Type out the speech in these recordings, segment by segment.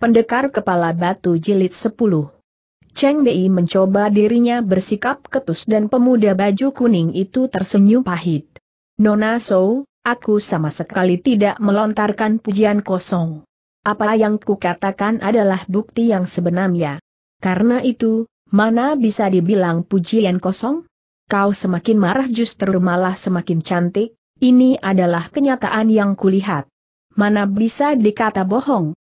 Pendekar Kepala Batu Jilid 10 Cheng Dei mencoba dirinya bersikap ketus dan pemuda baju kuning itu tersenyum pahit. Nona So, aku sama sekali tidak melontarkan pujian kosong. Apa yang kukatakan adalah bukti yang sebenarnya. Karena itu, mana bisa dibilang pujian kosong? Kau semakin marah justru malah semakin cantik, ini adalah kenyataan yang kulihat. Mana bisa dikata bohong?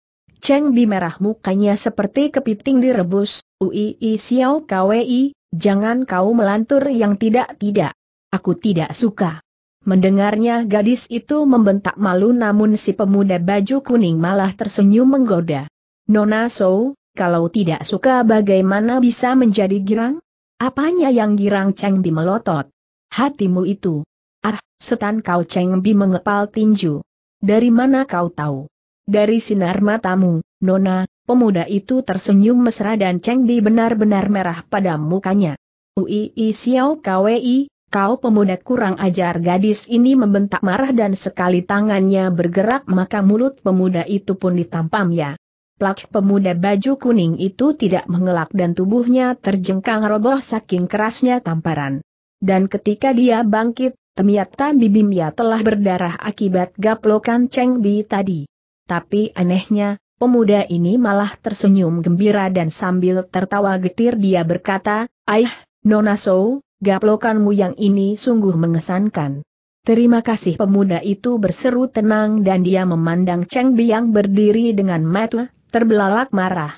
Cheng Bi merah mukanya seperti kepiting direbus, Ui Xiao Kwei, jangan kau melantur yang tidak-tidak. Aku tidak suka. Mendengarnya gadis itu membentak malu namun si pemuda baju kuning malah tersenyum menggoda. Nona So, kalau tidak suka bagaimana bisa menjadi girang? Apanya yang girang Cheng Bi melotot? Hatimu itu. Ah, setan kau Cheng Bi mengepal tinju. Dari mana kau tahu? Dari sinar matamu, Nona, pemuda itu tersenyum mesra dan Cheng Di benar-benar merah pada mukanya. Ui Xiao Kwei, kau pemuda kurang ajar gadis ini membentak marah dan sekali tangannya bergerak maka mulut pemuda itu pun ditampam ya. Plak pemuda baju kuning itu tidak mengelak dan tubuhnya terjengkang roboh saking kerasnya tamparan. Dan ketika dia bangkit, Temiata bibimnya telah berdarah akibat gaplokan Cheng Bi tadi tapi anehnya, pemuda ini malah tersenyum gembira dan sambil tertawa getir dia berkata, Aih, Nona So, gaplokanmu yang ini sungguh mengesankan. Terima kasih pemuda itu berseru tenang dan dia memandang Cheng Bi yang berdiri dengan mata terbelalak marah.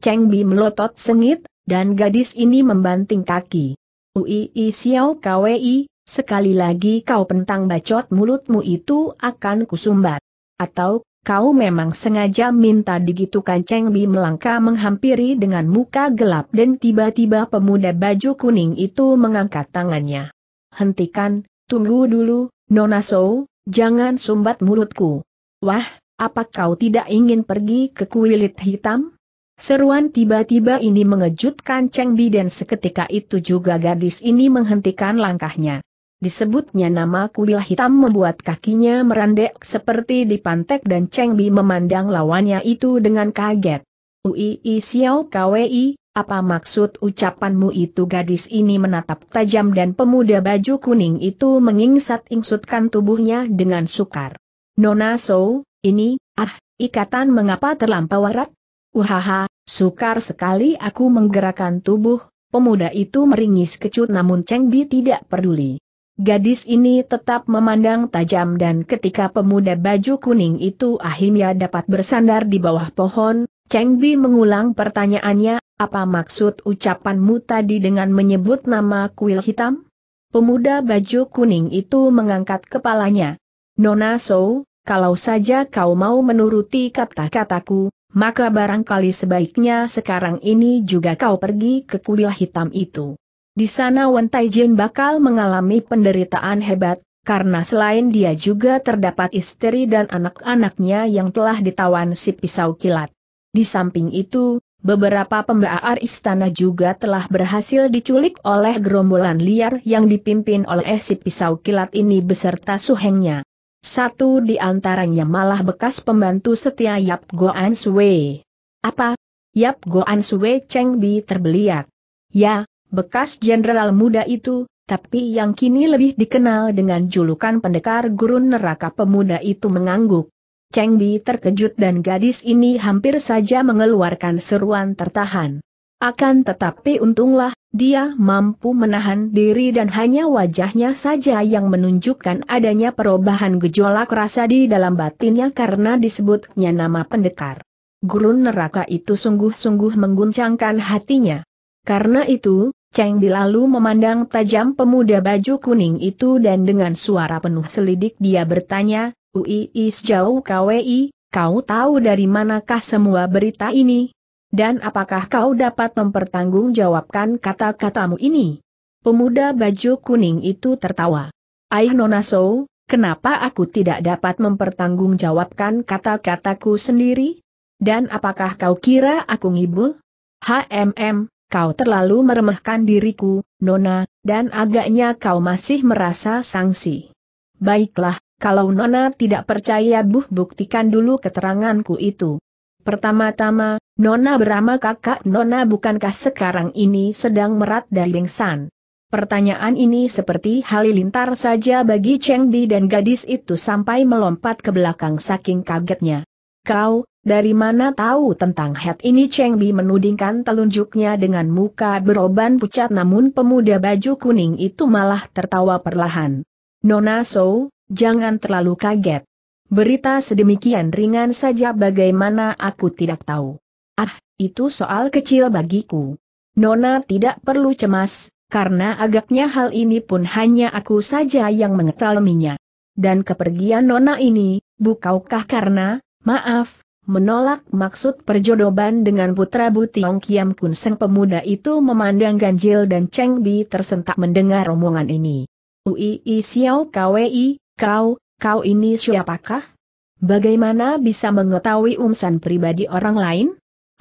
Cheng Bi melotot sengit, dan gadis ini membanting kaki. Uii Xiao kwei, sekali lagi kau pentang bacot mulutmu itu akan kusumbat. Atau, kau memang sengaja minta digitukan Cheng Bi melangkah menghampiri dengan muka gelap dan tiba-tiba pemuda baju kuning itu mengangkat tangannya. Hentikan, tunggu dulu, Nona So, jangan sumbat mulutku. Wah, apa kau tidak ingin pergi ke kuilit hitam? Seruan tiba-tiba ini mengejutkan Cheng Bi dan seketika itu juga gadis ini menghentikan langkahnya. Disebutnya nama kuil hitam membuat kakinya merandek seperti di dipantek dan Cheng Bi memandang lawannya itu dengan kaget. Ui Xiao Kwei, apa maksud ucapanmu itu gadis ini menatap tajam dan pemuda baju kuning itu mengingsat ingsutkan tubuhnya dengan sukar. Nona So, ini, ah, ikatan mengapa terlampau erat? Uhaha, sukar sekali aku menggerakkan tubuh, pemuda itu meringis kecut namun Cheng Bi tidak peduli. Gadis ini tetap memandang tajam dan ketika pemuda baju kuning itu akhirnya dapat bersandar di bawah pohon, Cheng Bi mengulang pertanyaannya, apa maksud ucapanmu tadi dengan menyebut nama kuil hitam? Pemuda baju kuning itu mengangkat kepalanya. Nona So, kalau saja kau mau menuruti kata-kataku, maka barangkali sebaiknya sekarang ini juga kau pergi ke kuil hitam itu. Di sana Wen Taijin bakal mengalami penderitaan hebat, karena selain dia juga terdapat istri dan anak-anaknya yang telah ditawan si pisau kilat. Di samping itu, beberapa pembaar istana juga telah berhasil diculik oleh gerombolan liar yang dipimpin oleh si pisau kilat ini beserta suhengnya. Satu di antaranya malah bekas pembantu setia Yap Goan Answe. Apa? Yap Goan Answe Cheng Bi terbeliak. Ya, bekas jenderal muda itu, tapi yang kini lebih dikenal dengan julukan pendekar gurun neraka pemuda itu mengangguk. Cheng Bi terkejut dan gadis ini hampir saja mengeluarkan seruan tertahan. Akan tetapi untunglah, dia mampu menahan diri dan hanya wajahnya saja yang menunjukkan adanya perubahan gejolak rasa di dalam batinnya karena disebutnya nama pendekar. Gurun neraka itu sungguh-sungguh mengguncangkan hatinya. Karena itu, Cheng Di lalu memandang tajam pemuda baju kuning itu dan dengan suara penuh selidik dia bertanya, Ui is jauh KWI, kau tahu dari manakah semua berita ini? Dan apakah kau dapat mempertanggungjawabkan kata-katamu ini? Pemuda baju kuning itu tertawa. Ayah Nonaso, kenapa aku tidak dapat mempertanggungjawabkan kata-kataku sendiri? Dan apakah kau kira aku ngibul? HMM, kau terlalu meremehkan diriku, Nona, dan agaknya kau masih merasa sangsi. Baiklah, kalau Nona tidak percaya buh buktikan dulu keteranganku itu. Pertama-tama, Nona berama kakak Nona bukankah sekarang ini sedang merat dari bengsan? Pertanyaan ini seperti halilintar saja bagi Cheng Di dan gadis itu sampai melompat ke belakang saking kagetnya. Kau, dari mana tahu tentang head ini Cheng Bi menudingkan telunjuknya dengan muka beroban pucat namun pemuda baju kuning itu malah tertawa perlahan. Nona So, jangan terlalu kaget. Berita sedemikian ringan saja bagaimana aku tidak tahu. Ah, itu soal kecil bagiku. Nona tidak perlu cemas, karena agaknya hal ini pun hanya aku saja yang mengetahuinya. Dan kepergian Nona ini, bukaukah karena Maaf, menolak maksud perjodohan dengan putra Butiong Kiam Kun Seng pemuda itu memandang ganjil dan Cheng Bi tersentak mendengar omongan ini. Ui Xiao Kwei, kau, kau ini siapakah? Bagaimana bisa mengetahui umsan pribadi orang lain?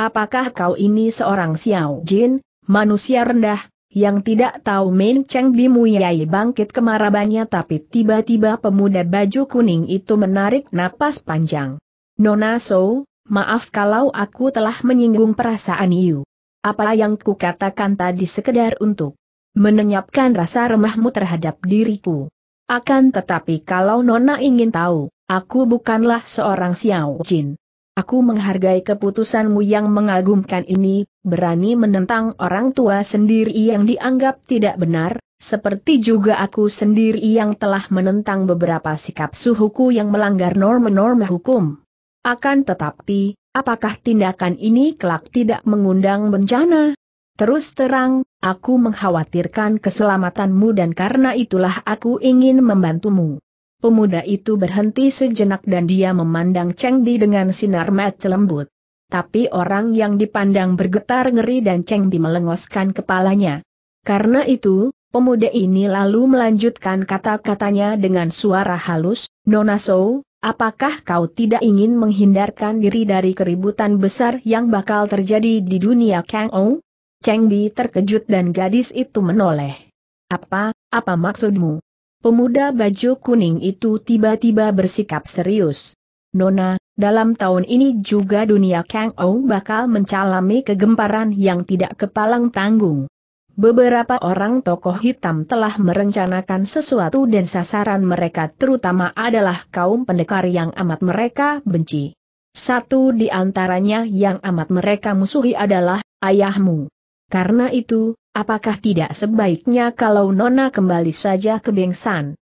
Apakah kau ini seorang Xiao Jin, manusia rendah, yang tidak tahu Main Cheng Bi muyai bangkit kemarabannya tapi tiba-tiba pemuda baju kuning itu menarik napas panjang. Nona So, maaf kalau aku telah menyinggung perasaan Yu. Apa yang kukatakan tadi sekedar untuk menenyapkan rasa remahmu terhadap diriku. Akan tetapi kalau Nona ingin tahu, aku bukanlah seorang Xiao Jin. Aku menghargai keputusanmu yang mengagumkan ini, berani menentang orang tua sendiri yang dianggap tidak benar, seperti juga aku sendiri yang telah menentang beberapa sikap suhuku yang melanggar norma-norma hukum. Akan tetapi, apakah tindakan ini kelak tidak mengundang bencana? Terus terang, aku mengkhawatirkan keselamatanmu dan karena itulah aku ingin membantumu. Pemuda itu berhenti sejenak dan dia memandang Cheng Bi dengan sinar mata lembut. Tapi orang yang dipandang bergetar ngeri dan Cheng Bi melengoskan kepalanya. Karena itu, pemuda ini lalu melanjutkan kata-katanya dengan suara halus, Nona So, Apakah kau tidak ingin menghindarkan diri dari keributan besar yang bakal terjadi di dunia Kang Ou? Cheng Bi terkejut dan gadis itu menoleh. Apa, apa maksudmu? Pemuda baju kuning itu tiba-tiba bersikap serius. Nona, dalam tahun ini juga dunia Kang Ou bakal mencalami kegemparan yang tidak kepalang tanggung. Beberapa orang tokoh hitam telah merencanakan sesuatu dan sasaran mereka terutama adalah kaum pendekar yang amat mereka benci. Satu di antaranya yang amat mereka musuhi adalah ayahmu. Karena itu, apakah tidak sebaiknya kalau Nona kembali saja ke Bengsan?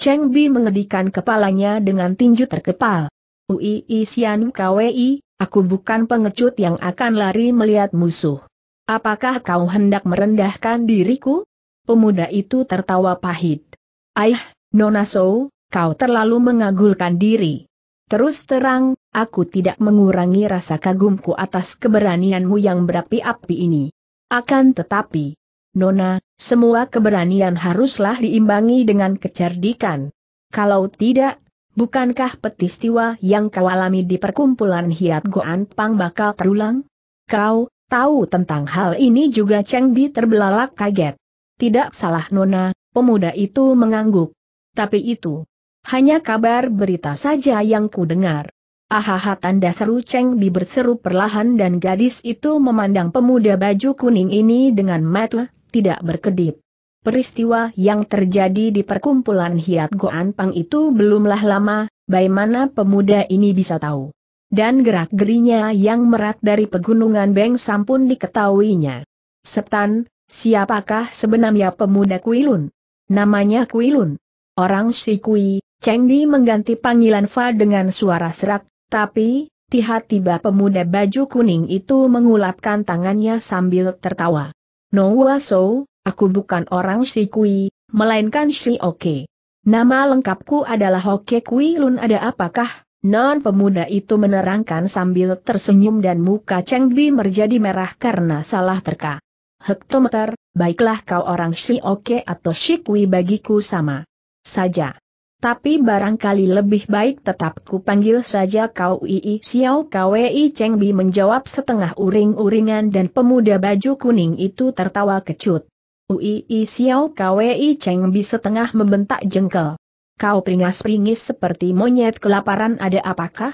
Cheng Bi mengedikan kepalanya dengan tinju terkepal. Ui Isian Kwi, aku bukan pengecut yang akan lari melihat musuh. Apakah kau hendak merendahkan diriku? Pemuda itu tertawa pahit. Aih, Nona So, kau terlalu mengagulkan diri. Terus terang, aku tidak mengurangi rasa kagumku atas keberanianmu yang berapi-api ini. Akan tetapi, Nona, semua keberanian haruslah diimbangi dengan kecerdikan. Kalau tidak, bukankah petistiwa yang kau alami di perkumpulan Hiat Goan Pang bakal terulang? Kau, Tahu tentang hal ini juga Cheng Bi terbelalak kaget. Tidak salah Nona, pemuda itu mengangguk. Tapi itu hanya kabar berita saja yang ku dengar. Ahaha tanda seru Cheng Bi berseru perlahan dan gadis itu memandang pemuda baju kuning ini dengan mata tidak berkedip. Peristiwa yang terjadi di perkumpulan Hiat Goan Pang itu belumlah lama, bagaimana pemuda ini bisa tahu dan gerak-gerinya yang merat dari pegunungan Beng Sampun diketahuinya. Setan, siapakah sebenarnya pemuda Kuilun? Namanya Kuilun. Orang si Kui, Cheng Di mengganti panggilan Fa dengan suara serak, tapi, tiba-tiba pemuda baju kuning itu mengulapkan tangannya sambil tertawa. No so, aku bukan orang si Kui, melainkan si Oke. Nama lengkapku adalah Hoke Kui Lun ada apakah Non pemuda itu menerangkan sambil tersenyum dan muka Cheng Bi menjadi merah karena salah terka. Hektometer, baiklah kau orang si oke atau si kui bagiku sama. Saja. Tapi barangkali lebih baik tetap ku panggil saja kau Ii Xiao Kwei Cheng Bi menjawab setengah uring-uringan dan pemuda baju kuning itu tertawa kecut. Ui Xiao Kwei Cheng Bi setengah membentak jengkel. Kau pringas-pringis seperti monyet kelaparan ada apakah?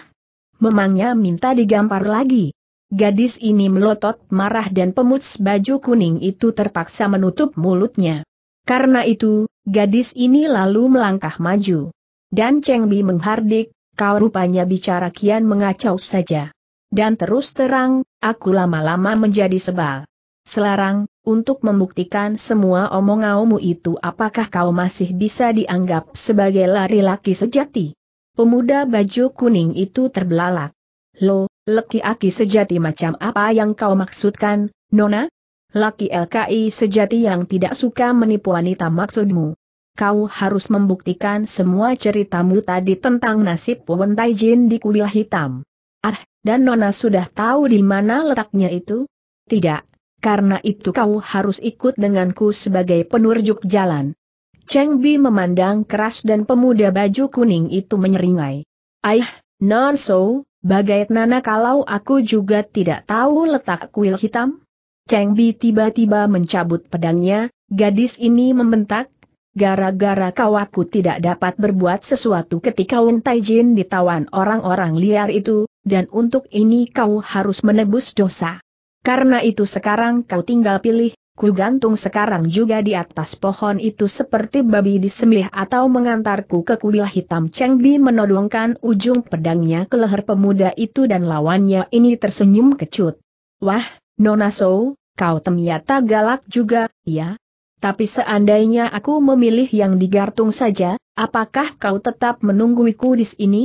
Memangnya minta digampar lagi? Gadis ini melotot marah dan pemuts baju kuning itu terpaksa menutup mulutnya. Karena itu, gadis ini lalu melangkah maju. Dan Cheng Bi menghardik, kau rupanya bicara kian mengacau saja. Dan terus terang, aku lama-lama menjadi sebal. Selarang, untuk membuktikan semua omong-omu itu apakah kau masih bisa dianggap sebagai lari laki sejati. Pemuda baju kuning itu terbelalak. Lo, laki-laki sejati macam apa yang kau maksudkan, Nona? Laki LKI sejati yang tidak suka menipu wanita maksudmu. Kau harus membuktikan semua ceritamu tadi tentang nasib Wentai Jin di kuil hitam. Ah, dan Nona sudah tahu di mana letaknya itu? Tidak, karena itu kau harus ikut denganku sebagai penurjuk jalan. Cheng Bi memandang keras dan pemuda baju kuning itu menyeringai. Aih, non so, bagai nana kalau aku juga tidak tahu letak kuil hitam? Cheng Bi tiba-tiba mencabut pedangnya, gadis ini membentak, gara-gara kau aku tidak dapat berbuat sesuatu ketika Wen Jin ditawan orang-orang liar itu, dan untuk ini kau harus menebus dosa. Karena itu sekarang kau tinggal pilih, ku gantung sekarang juga di atas pohon itu seperti babi disembelih atau mengantarku ke kuil hitam Cheng Bi menodongkan ujung pedangnya ke leher pemuda itu dan lawannya ini tersenyum kecut. Wah, Nona So, kau ternyata galak juga, ya? Tapi seandainya aku memilih yang digantung saja, apakah kau tetap menungguiku di sini?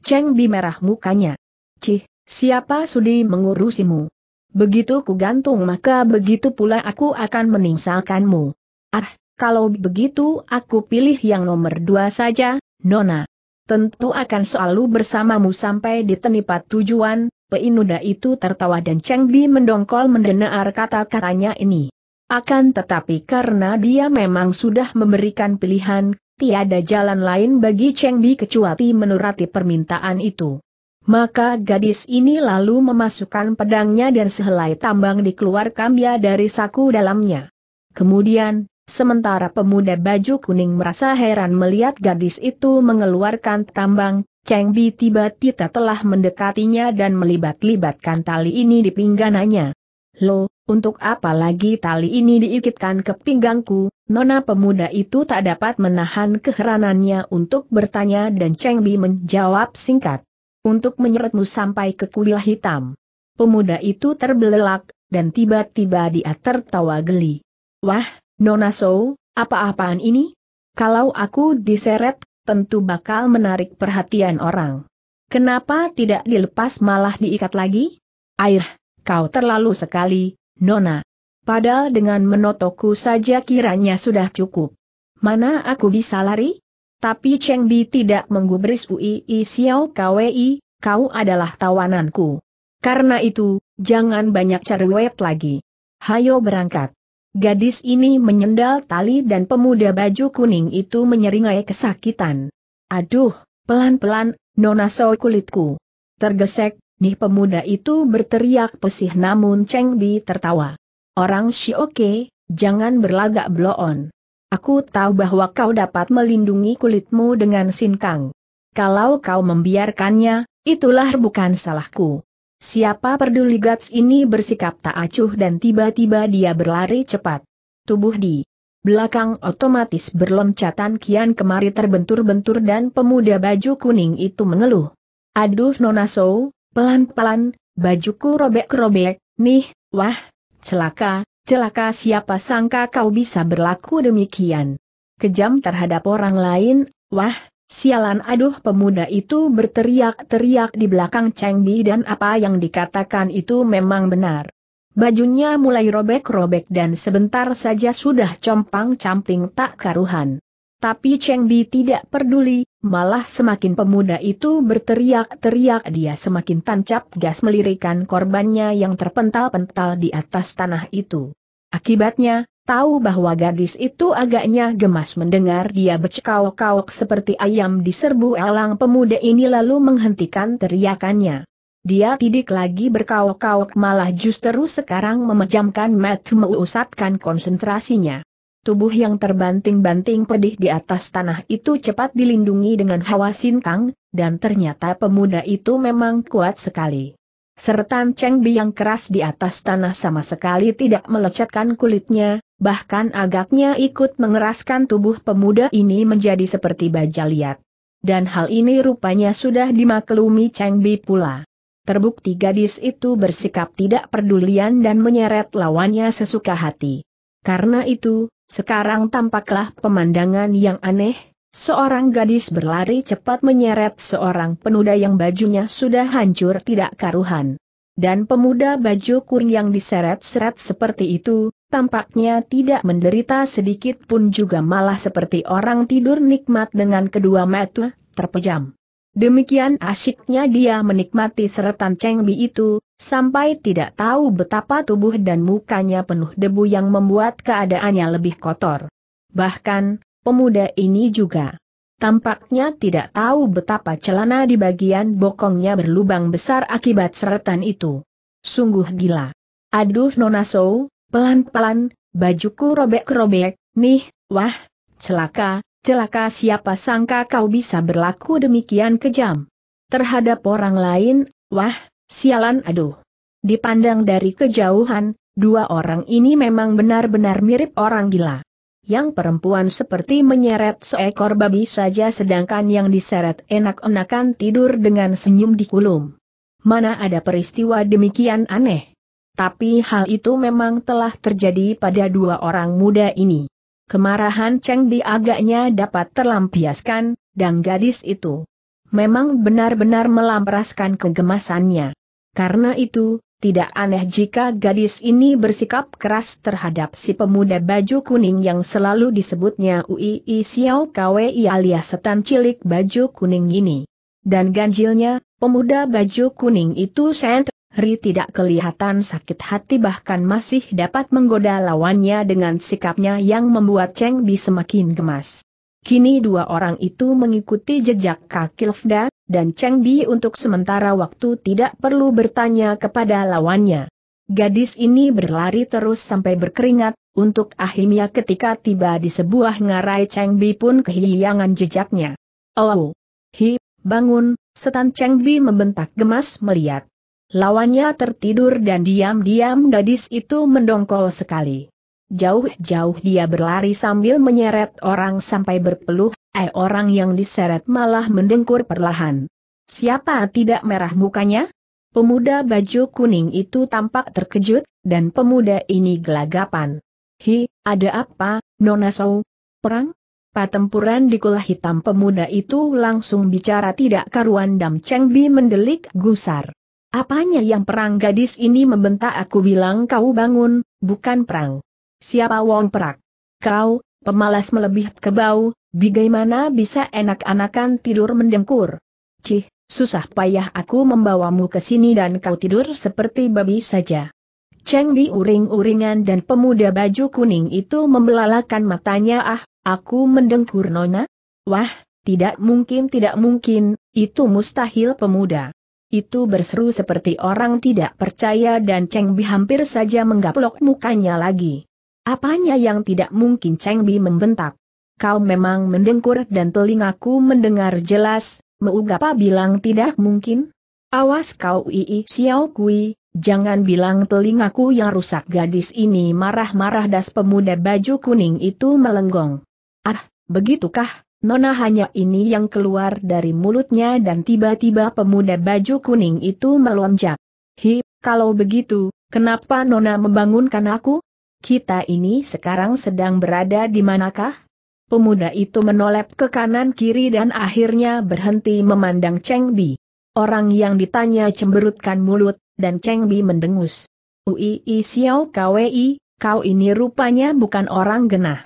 Cheng Bi merah mukanya. Cih, siapa sudi mengurusimu? Begitu ku gantung maka begitu pula aku akan meninggalkanmu. Ah, kalau begitu aku pilih yang nomor dua saja, Nona. Tentu akan selalu bersamamu sampai di tempat tujuan, Peinuda itu tertawa dan Cheng Di mendongkol mendengar kata-katanya ini. Akan tetapi karena dia memang sudah memberikan pilihan, tiada jalan lain bagi Cheng Bi kecuali menuruti permintaan itu. Maka gadis ini lalu memasukkan pedangnya dan sehelai tambang dikeluarkan dia ya dari saku dalamnya. Kemudian, sementara pemuda baju kuning merasa heran melihat gadis itu mengeluarkan tambang, Cheng Bi tiba-tiba telah mendekatinya dan melibat-libatkan tali ini di pingganannya. Lo, untuk apa lagi tali ini diikatkan ke pinggangku, nona pemuda itu tak dapat menahan keheranannya untuk bertanya dan Cheng Bi menjawab singkat untuk menyeretmu sampai ke kuil hitam. Pemuda itu terbelelak, dan tiba-tiba dia tertawa geli. Wah, Nona So, apa-apaan ini? Kalau aku diseret, tentu bakal menarik perhatian orang. Kenapa tidak dilepas malah diikat lagi? Air, kau terlalu sekali, Nona. Padahal dengan menotoku saja kiranya sudah cukup. Mana aku bisa lari? Tapi Cheng Bi tidak menggubris Ui Xiao Kwei, kau adalah tawananku. Karena itu, jangan banyak cerewet lagi. Hayo berangkat. Gadis ini menyendal tali dan pemuda baju kuning itu menyeringai kesakitan. Aduh, pelan-pelan, nona so kulitku. Tergesek, nih pemuda itu berteriak pesih namun Cheng Bi tertawa. Orang Shioke, jangan berlagak bloon. Aku tahu bahwa kau dapat melindungi kulitmu dengan sinkang. Kalau kau membiarkannya, itulah bukan salahku. Siapa peduli Gats ini bersikap tak acuh dan tiba-tiba dia berlari cepat. Tubuh di belakang otomatis berloncatan kian kemari terbentur-bentur dan pemuda baju kuning itu mengeluh. Aduh Nona pelan-pelan, bajuku robek-robek, nih, wah, celaka, celaka siapa sangka kau bisa berlaku demikian. Kejam terhadap orang lain, wah, sialan aduh pemuda itu berteriak-teriak di belakang Cheng Bi dan apa yang dikatakan itu memang benar. Bajunya mulai robek-robek dan sebentar saja sudah compang-camping tak karuhan. Tapi Cheng Bi tidak peduli, Malah semakin pemuda itu berteriak-teriak dia semakin tancap gas melirikan korbannya yang terpental-pental di atas tanah itu. Akibatnya, tahu bahwa gadis itu agaknya gemas mendengar dia bercekauk-kauk seperti ayam di serbu elang pemuda ini lalu menghentikan teriakannya. Dia tidak lagi berkauk-kauk malah justru sekarang memejamkan mata memusatkan konsentrasinya. Tubuh yang terbanting-banting pedih di atas tanah itu cepat dilindungi dengan hawa sintang, dan ternyata pemuda itu memang kuat sekali. Sertan Cheng Bi yang keras di atas tanah sama sekali tidak melecatkan kulitnya, bahkan agaknya ikut mengeraskan tubuh pemuda ini menjadi seperti baja liat. Dan hal ini rupanya sudah dimaklumi Cheng Bi pula. Terbukti gadis itu bersikap tidak pedulian dan menyeret lawannya sesuka hati. Karena itu, sekarang tampaklah pemandangan yang aneh, seorang gadis berlari cepat menyeret seorang pemuda yang bajunya sudah hancur tidak karuhan. Dan pemuda baju kuring yang diseret-seret seperti itu, tampaknya tidak menderita sedikit pun juga malah seperti orang tidur nikmat dengan kedua mata terpejam. Demikian asyiknya dia menikmati seretan Cheng itu, sampai tidak tahu betapa tubuh dan mukanya penuh debu yang membuat keadaannya lebih kotor. Bahkan, pemuda ini juga tampaknya tidak tahu betapa celana di bagian bokongnya berlubang besar akibat seretan itu. Sungguh gila. Aduh Nona Sou, pelan-pelan, bajuku robek-robek, nih, wah, celaka, Celaka siapa sangka kau bisa berlaku demikian kejam. Terhadap orang lain, wah, sialan aduh. Dipandang dari kejauhan, dua orang ini memang benar-benar mirip orang gila. Yang perempuan seperti menyeret seekor babi saja sedangkan yang diseret enak-enakan tidur dengan senyum di kulum. Mana ada peristiwa demikian aneh. Tapi hal itu memang telah terjadi pada dua orang muda ini. Kemarahan Cheng Di agaknya dapat terlampiaskan, dan gadis itu memang benar-benar melampraskan kegemasannya. Karena itu, tidak aneh jika gadis ini bersikap keras terhadap si pemuda baju kuning yang selalu disebutnya Uii Xiao Kwei alias setan cilik baju kuning ini. Dan ganjilnya, pemuda baju kuning itu Saint Ri tidak kelihatan sakit hati bahkan masih dapat menggoda lawannya dengan sikapnya yang membuat Cheng Bi semakin gemas. Kini dua orang itu mengikuti jejak kaki Lefda, dan Cheng Bi untuk sementara waktu tidak perlu bertanya kepada lawannya. Gadis ini berlari terus sampai berkeringat, untuk akhirnya ketika tiba di sebuah ngarai Cheng Bi pun kehilangan jejaknya. Oh, hi, bangun, setan Cheng Bi membentak gemas melihat. Lawannya tertidur dan diam-diam gadis itu mendongkol sekali. Jauh-jauh dia berlari sambil menyeret orang sampai berpeluh, eh orang yang diseret malah mendengkur perlahan. Siapa tidak merah mukanya? Pemuda baju kuning itu tampak terkejut, dan pemuda ini gelagapan. Hi, ada apa, Nona Sou? Perang? Patempuran di kulah hitam pemuda itu langsung bicara tidak karuan Dam Cheng Bi mendelik gusar. Apanya yang perang gadis ini membentak aku bilang kau bangun, bukan perang. Siapa wong perak? Kau, pemalas melebih kebau, bagaimana bisa enak-anakan tidur mendengkur? Cih, susah payah aku membawamu ke sini dan kau tidur seperti babi saja. Cheng di uring-uringan dan pemuda baju kuning itu membelalakan matanya ah, aku mendengkur nona? Wah, tidak mungkin tidak mungkin, itu mustahil pemuda. Itu berseru seperti orang tidak percaya dan Cheng Bi hampir saja menggaplok mukanya lagi. Apanya yang tidak mungkin Cheng Bi membentak? Kau memang mendengkur dan telingaku mendengar jelas, meugapa bilang tidak mungkin? Awas kau Ii Xiao Kui, jangan bilang telingaku yang rusak gadis ini marah-marah das pemuda baju kuning itu melenggong. Ah, begitukah? Nona hanya ini yang keluar dari mulutnya dan tiba-tiba pemuda baju kuning itu melonjak. Hi, kalau begitu, kenapa Nona membangunkan aku? Kita ini sekarang sedang berada di manakah? Pemuda itu menoleh ke kanan kiri dan akhirnya berhenti memandang Cheng Bi. Orang yang ditanya cemberutkan mulut, dan Cheng Bi mendengus. Ui Xiao Kwi, kau ini rupanya bukan orang genah.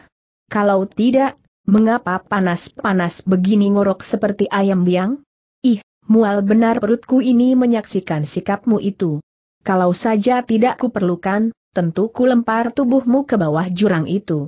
Kalau tidak, mengapa panas-panas begini ngorok seperti ayam biang? Ih, mual benar perutku ini menyaksikan sikapmu itu. Kalau saja tidak kuperlukan, tentu kulempar tubuhmu ke bawah jurang itu.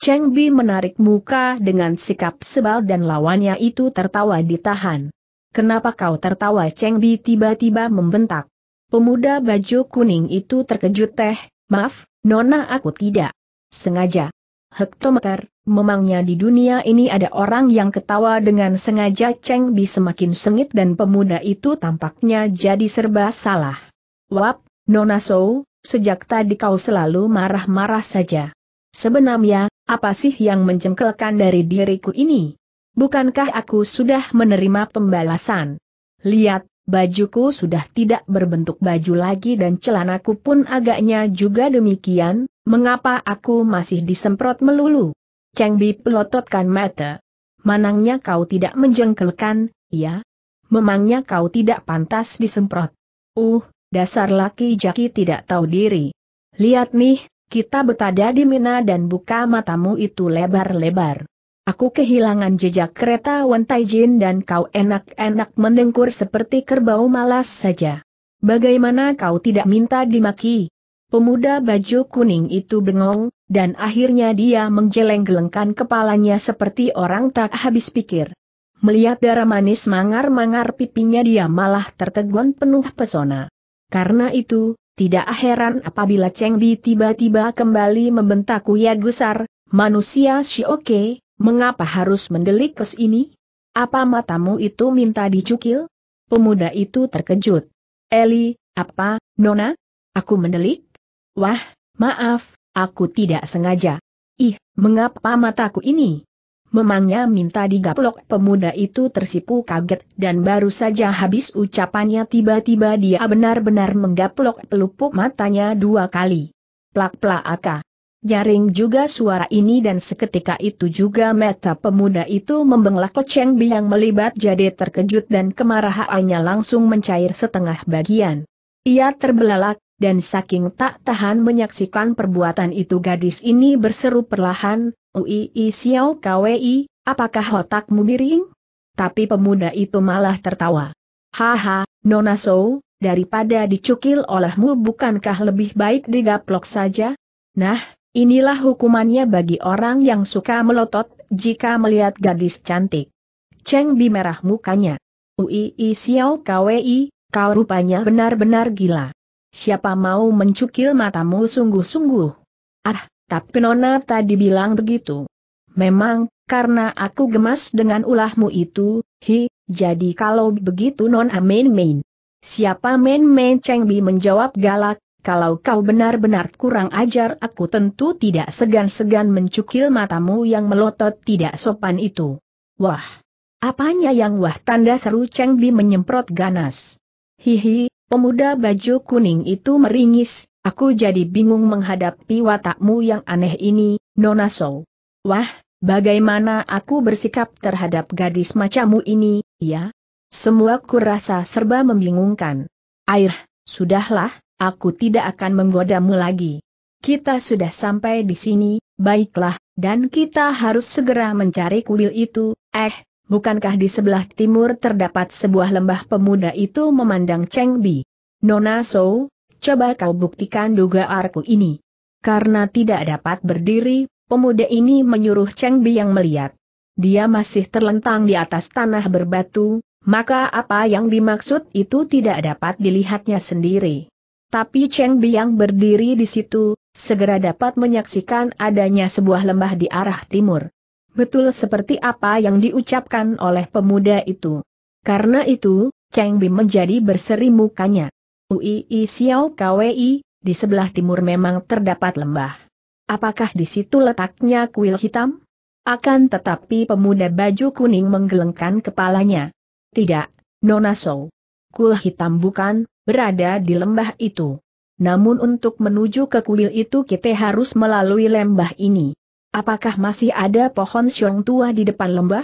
Cheng Bi menarik muka dengan sikap sebal dan lawannya itu tertawa ditahan. Kenapa kau tertawa Cheng Bi tiba-tiba membentak. Pemuda baju kuning itu terkejut teh, maaf, nona aku tidak. Sengaja. Hektometer, Memangnya di dunia ini ada orang yang ketawa dengan sengaja Cheng Bi semakin sengit dan pemuda itu tampaknya jadi serba salah. Wap, Nona Sou, sejak tadi kau selalu marah-marah saja. Sebenarnya, apa sih yang menjengkelkan dari diriku ini? Bukankah aku sudah menerima pembalasan? Lihat, bajuku sudah tidak berbentuk baju lagi dan celanaku pun agaknya juga demikian, mengapa aku masih disemprot melulu? Cheng Bi pelototkan mata. Manangnya kau tidak menjengkelkan, ya? Memangnya kau tidak pantas disemprot. Uh, dasar laki jaki tidak tahu diri. Lihat nih, kita betada di Mina dan buka matamu itu lebar-lebar. Aku kehilangan jejak kereta Wentaijin dan kau enak-enak mendengkur seperti kerbau malas saja. Bagaimana kau tidak minta dimaki? Pemuda baju kuning itu bengong, dan akhirnya dia menjeleng gelengkan kepalanya seperti orang tak habis pikir. Melihat darah manis mangar-mangar pipinya dia malah tertegun penuh pesona. Karena itu, tidak heran apabila Cheng Bi tiba-tiba kembali membentak ya gusar, manusia si oke, mengapa harus mendelik kes ini? Apa matamu itu minta dicukil? Pemuda itu terkejut. Eli, apa, Nona? Aku mendelik? Wah, maaf, aku tidak sengaja. Ih, mengapa mataku ini? Memangnya minta digaplok pemuda itu tersipu kaget dan baru saja habis ucapannya tiba-tiba dia benar-benar menggaplok pelupuk matanya dua kali. Plak-plak aka. Jaring juga suara ini dan seketika itu juga mata pemuda itu membenglak keceng biang melibat jadi terkejut dan kemarahannya langsung mencair setengah bagian. Ia terbelalak, dan saking tak tahan menyaksikan perbuatan itu gadis ini berseru perlahan, Ui Xiao Kwi, apakah otakmu miring? Tapi pemuda itu malah tertawa. Haha, Nona so, daripada dicukil olehmu bukankah lebih baik digaplok saja? Nah, inilah hukumannya bagi orang yang suka melotot jika melihat gadis cantik. Cheng Bi merah mukanya. Ui Xiao Kwi, kau rupanya benar-benar gila siapa mau mencukil matamu sungguh-sungguh? Ah, tapi Nona tadi bilang begitu. Memang, karena aku gemas dengan ulahmu itu, hi, jadi kalau begitu Nona main-main. Siapa main-main Cheng Bi menjawab galak, kalau kau benar-benar kurang ajar aku tentu tidak segan-segan mencukil matamu yang melotot tidak sopan itu. Wah! Apanya yang wah tanda seru Cheng Bi menyemprot ganas. Hihi, Pemuda baju kuning itu meringis, aku jadi bingung menghadapi watakmu yang aneh ini, Nona Wah, bagaimana aku bersikap terhadap gadis macammu ini, ya? Semua kurasa serba membingungkan. Air, sudahlah, aku tidak akan menggodamu lagi. Kita sudah sampai di sini, baiklah, dan kita harus segera mencari kuil itu, eh, bukankah di sebelah timur terdapat sebuah lembah pemuda itu memandang Cheng Bi? Nona So, coba kau buktikan dugaanku ini. Karena tidak dapat berdiri, pemuda ini menyuruh Cheng Bi yang melihat. Dia masih terlentang di atas tanah berbatu, maka apa yang dimaksud itu tidak dapat dilihatnya sendiri. Tapi Cheng Bi yang berdiri di situ, segera dapat menyaksikan adanya sebuah lembah di arah timur. Betul seperti apa yang diucapkan oleh pemuda itu. Karena itu, Cheng Bim menjadi berseri mukanya. Uii Xiao Kwei, di sebelah timur memang terdapat lembah. Apakah di situ letaknya kuil hitam? Akan tetapi pemuda baju kuning menggelengkan kepalanya. Tidak, Nona Sou. Kuil hitam bukan, berada di lembah itu. Namun untuk menuju ke kuil itu kita harus melalui lembah ini. Apakah masih ada pohon siung tua di depan lembah?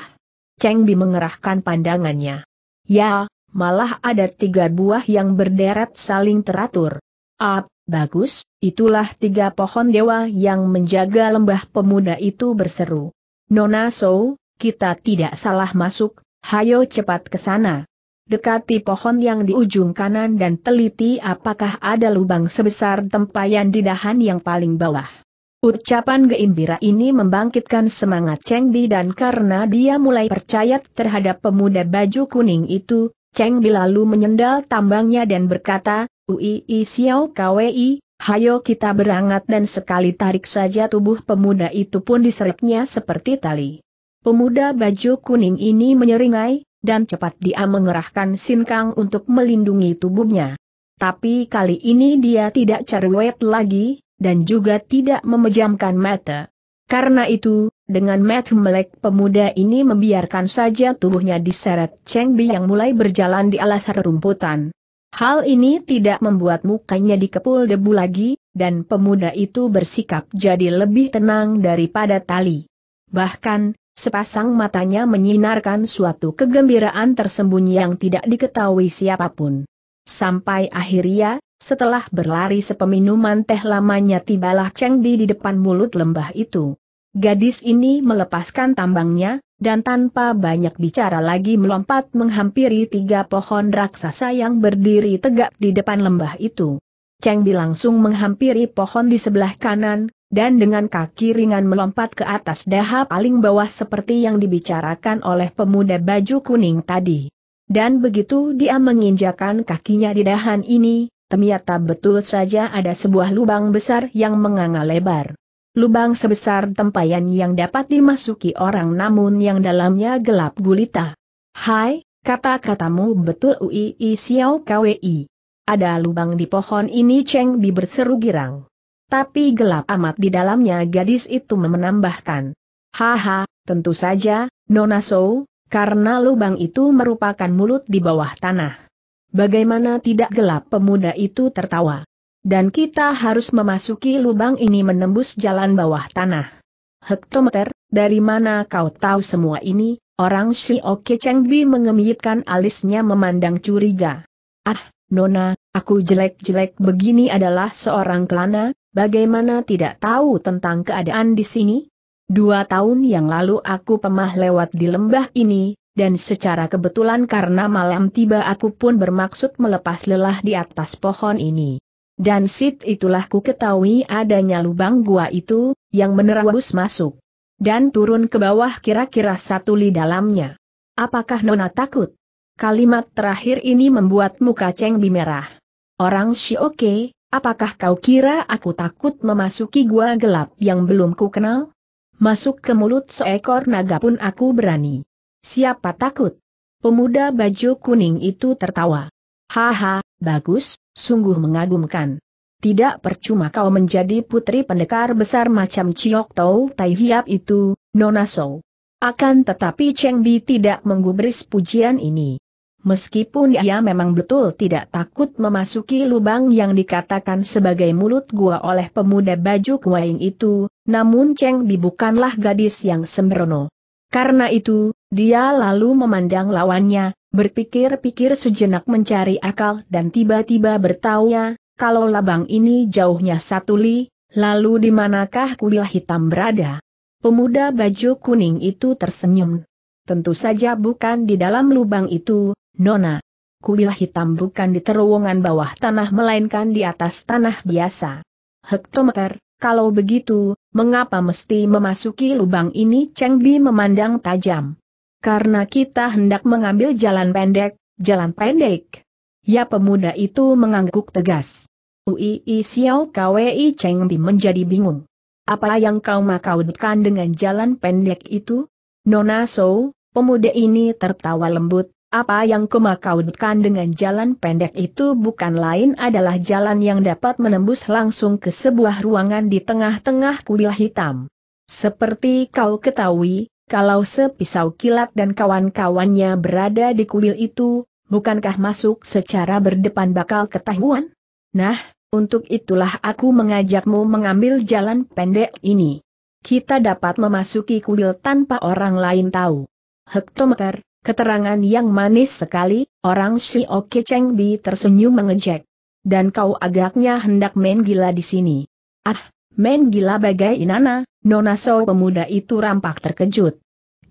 Cheng Bi mengerahkan pandangannya. Ya, malah ada tiga buah yang berderet saling teratur. Ap, ah, bagus, itulah tiga pohon dewa yang menjaga lembah pemuda itu berseru. Nona So, kita tidak salah masuk, hayo cepat ke sana. Dekati pohon yang di ujung kanan dan teliti apakah ada lubang sebesar tempayan di dahan yang paling bawah. Ucapan gembira ini membangkitkan semangat Cheng Bi dan karena dia mulai percaya terhadap pemuda baju kuning itu, Cheng Bi lalu menyendal tambangnya dan berkata, Ui Xiao Kwei, hayo kita berangkat dan sekali tarik saja tubuh pemuda itu pun diseretnya seperti tali. Pemuda baju kuning ini menyeringai, dan cepat dia mengerahkan sinkang untuk melindungi tubuhnya. Tapi kali ini dia tidak cerewet lagi, dan juga tidak memejamkan mata. Karena itu, dengan mat melek pemuda ini membiarkan saja tubuhnya diseret Cheng Bi yang mulai berjalan di alas rerumputan. Hal ini tidak membuat mukanya dikepul debu lagi, dan pemuda itu bersikap jadi lebih tenang daripada tali. Bahkan, sepasang matanya menyinarkan suatu kegembiraan tersembunyi yang tidak diketahui siapapun. Sampai akhirnya, setelah berlari sepeminuman teh lamanya tibalah Cheng Di di depan mulut lembah itu. Gadis ini melepaskan tambangnya, dan tanpa banyak bicara lagi melompat menghampiri tiga pohon raksasa yang berdiri tegak di depan lembah itu. Cheng Di langsung menghampiri pohon di sebelah kanan, dan dengan kaki ringan melompat ke atas daha paling bawah seperti yang dibicarakan oleh pemuda baju kuning tadi. Dan begitu dia menginjakan kakinya di dahan ini, ternyata betul saja ada sebuah lubang besar yang menganga lebar. Lubang sebesar tempayan yang dapat dimasuki orang namun yang dalamnya gelap gulita. Hai, kata-katamu betul Ui Xiao Kwi. Ada lubang di pohon ini Cheng Bi berseru girang. Tapi gelap amat di dalamnya gadis itu menambahkan. Haha, tentu saja, Nona so. Karena lubang itu merupakan mulut di bawah tanah. Bagaimana tidak gelap pemuda itu tertawa. Dan kita harus memasuki lubang ini menembus jalan bawah tanah. Hektometer, dari mana kau tahu semua ini? Orang Si Oke Cheng Chengbi mengemitkan alisnya memandang curiga. Ah, Nona, aku jelek-jelek begini adalah seorang kelana, bagaimana tidak tahu tentang keadaan di sini? Dua tahun yang lalu aku pemah lewat di lembah ini, dan secara kebetulan karena malam tiba aku pun bermaksud melepas lelah di atas pohon ini. Dan sit itulah ku ketahui adanya lubang gua itu, yang menerobos masuk. Dan turun ke bawah kira-kira satu li dalamnya. Apakah Nona takut? Kalimat terakhir ini membuat Cheng Bi bimerah. Orang si Shioke, apakah kau kira aku takut memasuki gua gelap yang belum ku kenal? Masuk ke mulut seekor naga pun aku berani. Siapa takut? Pemuda baju kuning itu tertawa. Haha, bagus, sungguh mengagumkan. Tidak percuma kau menjadi putri pendekar besar macam Ciok Tau Tai Hiap itu, Nona Sou. Akan tetapi Cheng Bi tidak menggubris pujian ini. Meskipun ia memang betul tidak takut memasuki lubang yang dikatakan sebagai mulut gua oleh pemuda baju kuaing itu, namun Cheng Bi bukanlah gadis yang sembrono. Karena itu, dia lalu memandang lawannya, berpikir-pikir sejenak mencari akal dan tiba-tiba bertanya, kalau lubang ini jauhnya satu li, lalu di manakah kuil hitam berada? Pemuda baju kuning itu tersenyum. Tentu saja bukan di dalam lubang itu, Nona. Kuil hitam bukan di terowongan bawah tanah melainkan di atas tanah biasa. Hektometer, kalau begitu, mengapa mesti memasuki lubang ini Cheng Bi memandang tajam. Karena kita hendak mengambil jalan pendek, jalan pendek. Ya pemuda itu mengangguk tegas. Uii Xiao Kwei Cheng Bi menjadi bingung. Apa yang kau maksudkan dengan jalan pendek itu? Nona So, pemuda ini tertawa lembut, apa yang kemakaudkan dengan jalan pendek itu bukan lain adalah jalan yang dapat menembus langsung ke sebuah ruangan di tengah-tengah kuil hitam. Seperti kau ketahui, kalau sepisau kilat dan kawan-kawannya berada di kuil itu, bukankah masuk secara berdepan bakal ketahuan? Nah, untuk itulah aku mengajakmu mengambil jalan pendek ini. Kita dapat memasuki kuil tanpa orang lain tahu. Hektometer, Keterangan yang manis sekali, orang Oke Cheng Bi tersenyum mengejek. Dan kau agaknya hendak main gila di sini. Ah, main gila bagai inana, nona so pemuda itu rampak terkejut.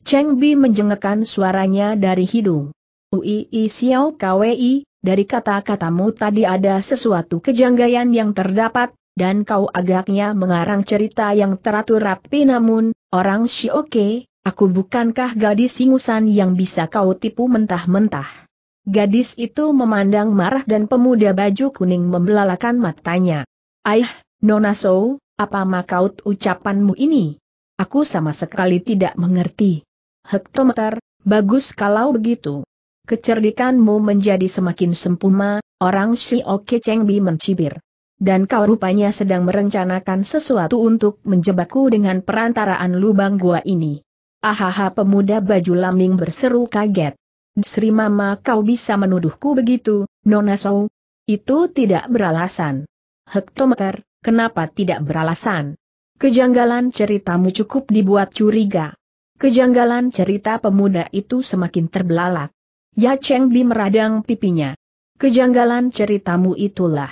Cheng Bi menjengekkan suaranya dari hidung. Uii Xiao Kwei, dari kata-katamu tadi ada sesuatu kejanggalan yang terdapat, dan kau agaknya mengarang cerita yang teratur rapi namun, orang Oke Aku bukankah gadis singusan yang bisa kau tipu mentah-mentah? Gadis itu memandang marah dan pemuda baju kuning membelalakan matanya. Aih, Nona So, apa makaut ucapanmu ini? Aku sama sekali tidak mengerti. Hektometer, bagus kalau begitu. Kecerdikanmu menjadi semakin sempurna, orang Si Oke Chengbi mencibir. Dan kau rupanya sedang merencanakan sesuatu untuk menjebakku dengan perantaraan lubang gua ini. Ahaha pemuda baju laming berseru kaget. Sri Mama kau bisa menuduhku begitu, Nona So? Itu tidak beralasan. Hektometer, kenapa tidak beralasan? Kejanggalan ceritamu cukup dibuat curiga. Kejanggalan cerita pemuda itu semakin terbelalak. Ya Cheng Bi meradang pipinya. Kejanggalan ceritamu itulah.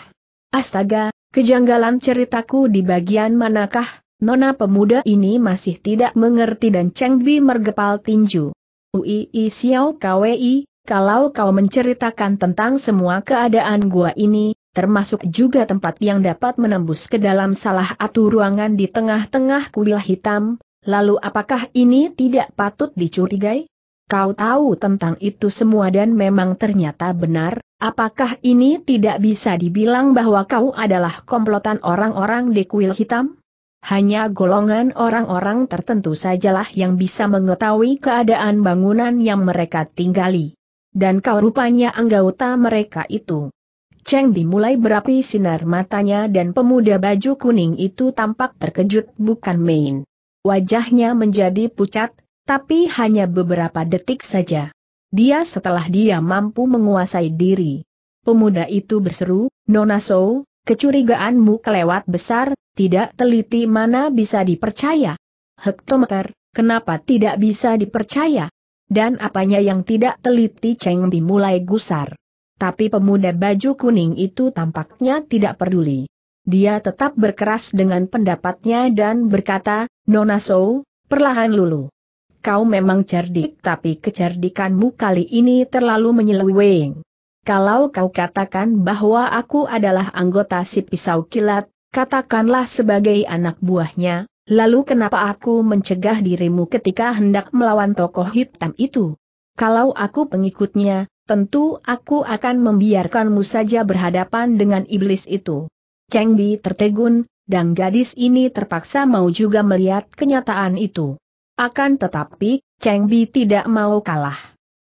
Astaga, kejanggalan ceritaku di bagian manakah? Nona pemuda ini masih tidak mengerti dan Cheng Bi mergepal tinju. Ui Xiao Kwei, kalau kau menceritakan tentang semua keadaan gua ini, termasuk juga tempat yang dapat menembus ke dalam salah satu ruangan di tengah-tengah kuil hitam, lalu apakah ini tidak patut dicurigai? Kau tahu tentang itu semua dan memang ternyata benar, apakah ini tidak bisa dibilang bahwa kau adalah komplotan orang-orang di kuil hitam? hanya golongan orang-orang tertentu sajalah yang bisa mengetahui keadaan bangunan yang mereka tinggali. Dan kau rupanya anggota mereka itu. Cheng Bi mulai berapi sinar matanya dan pemuda baju kuning itu tampak terkejut bukan main. Wajahnya menjadi pucat, tapi hanya beberapa detik saja. Dia setelah dia mampu menguasai diri. Pemuda itu berseru, Nona So, kecurigaanmu kelewat besar, tidak teliti mana bisa dipercaya. Hektometer, kenapa tidak bisa dipercaya? Dan apanya yang tidak teliti Cheng Bi mulai gusar. Tapi pemuda baju kuning itu tampaknya tidak peduli. Dia tetap berkeras dengan pendapatnya dan berkata, Nona Sou, perlahan lulu. Kau memang cerdik tapi kecerdikanmu kali ini terlalu menyeleweng. Kalau kau katakan bahwa aku adalah anggota si pisau kilat, katakanlah sebagai anak buahnya, lalu kenapa aku mencegah dirimu ketika hendak melawan tokoh hitam itu? Kalau aku pengikutnya, tentu aku akan membiarkanmu saja berhadapan dengan iblis itu. Cheng Bi tertegun, dan gadis ini terpaksa mau juga melihat kenyataan itu. Akan tetapi, Cheng Bi tidak mau kalah.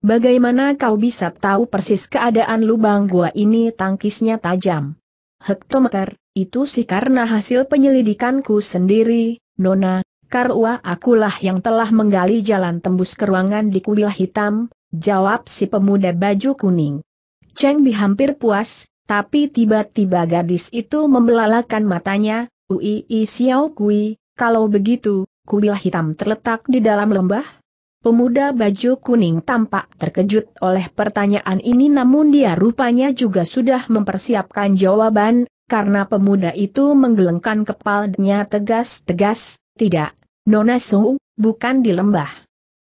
Bagaimana kau bisa tahu persis keadaan lubang gua ini tangkisnya tajam? Hektometer, itu sih karena hasil penyelidikanku sendiri, Nona, Karua. akulah yang telah menggali jalan tembus ke ruangan di kuil hitam, jawab si pemuda baju kuning. Cheng Bi hampir puas, tapi tiba-tiba gadis itu membelalakan matanya, Ui Xiao Kui, kalau begitu, kuil hitam terletak di dalam lembah? Pemuda baju kuning tampak terkejut oleh pertanyaan ini namun dia rupanya juga sudah mempersiapkan jawaban, karena pemuda itu menggelengkan kepalanya tegas-tegas, tidak, Nona Su, bukan di lembah.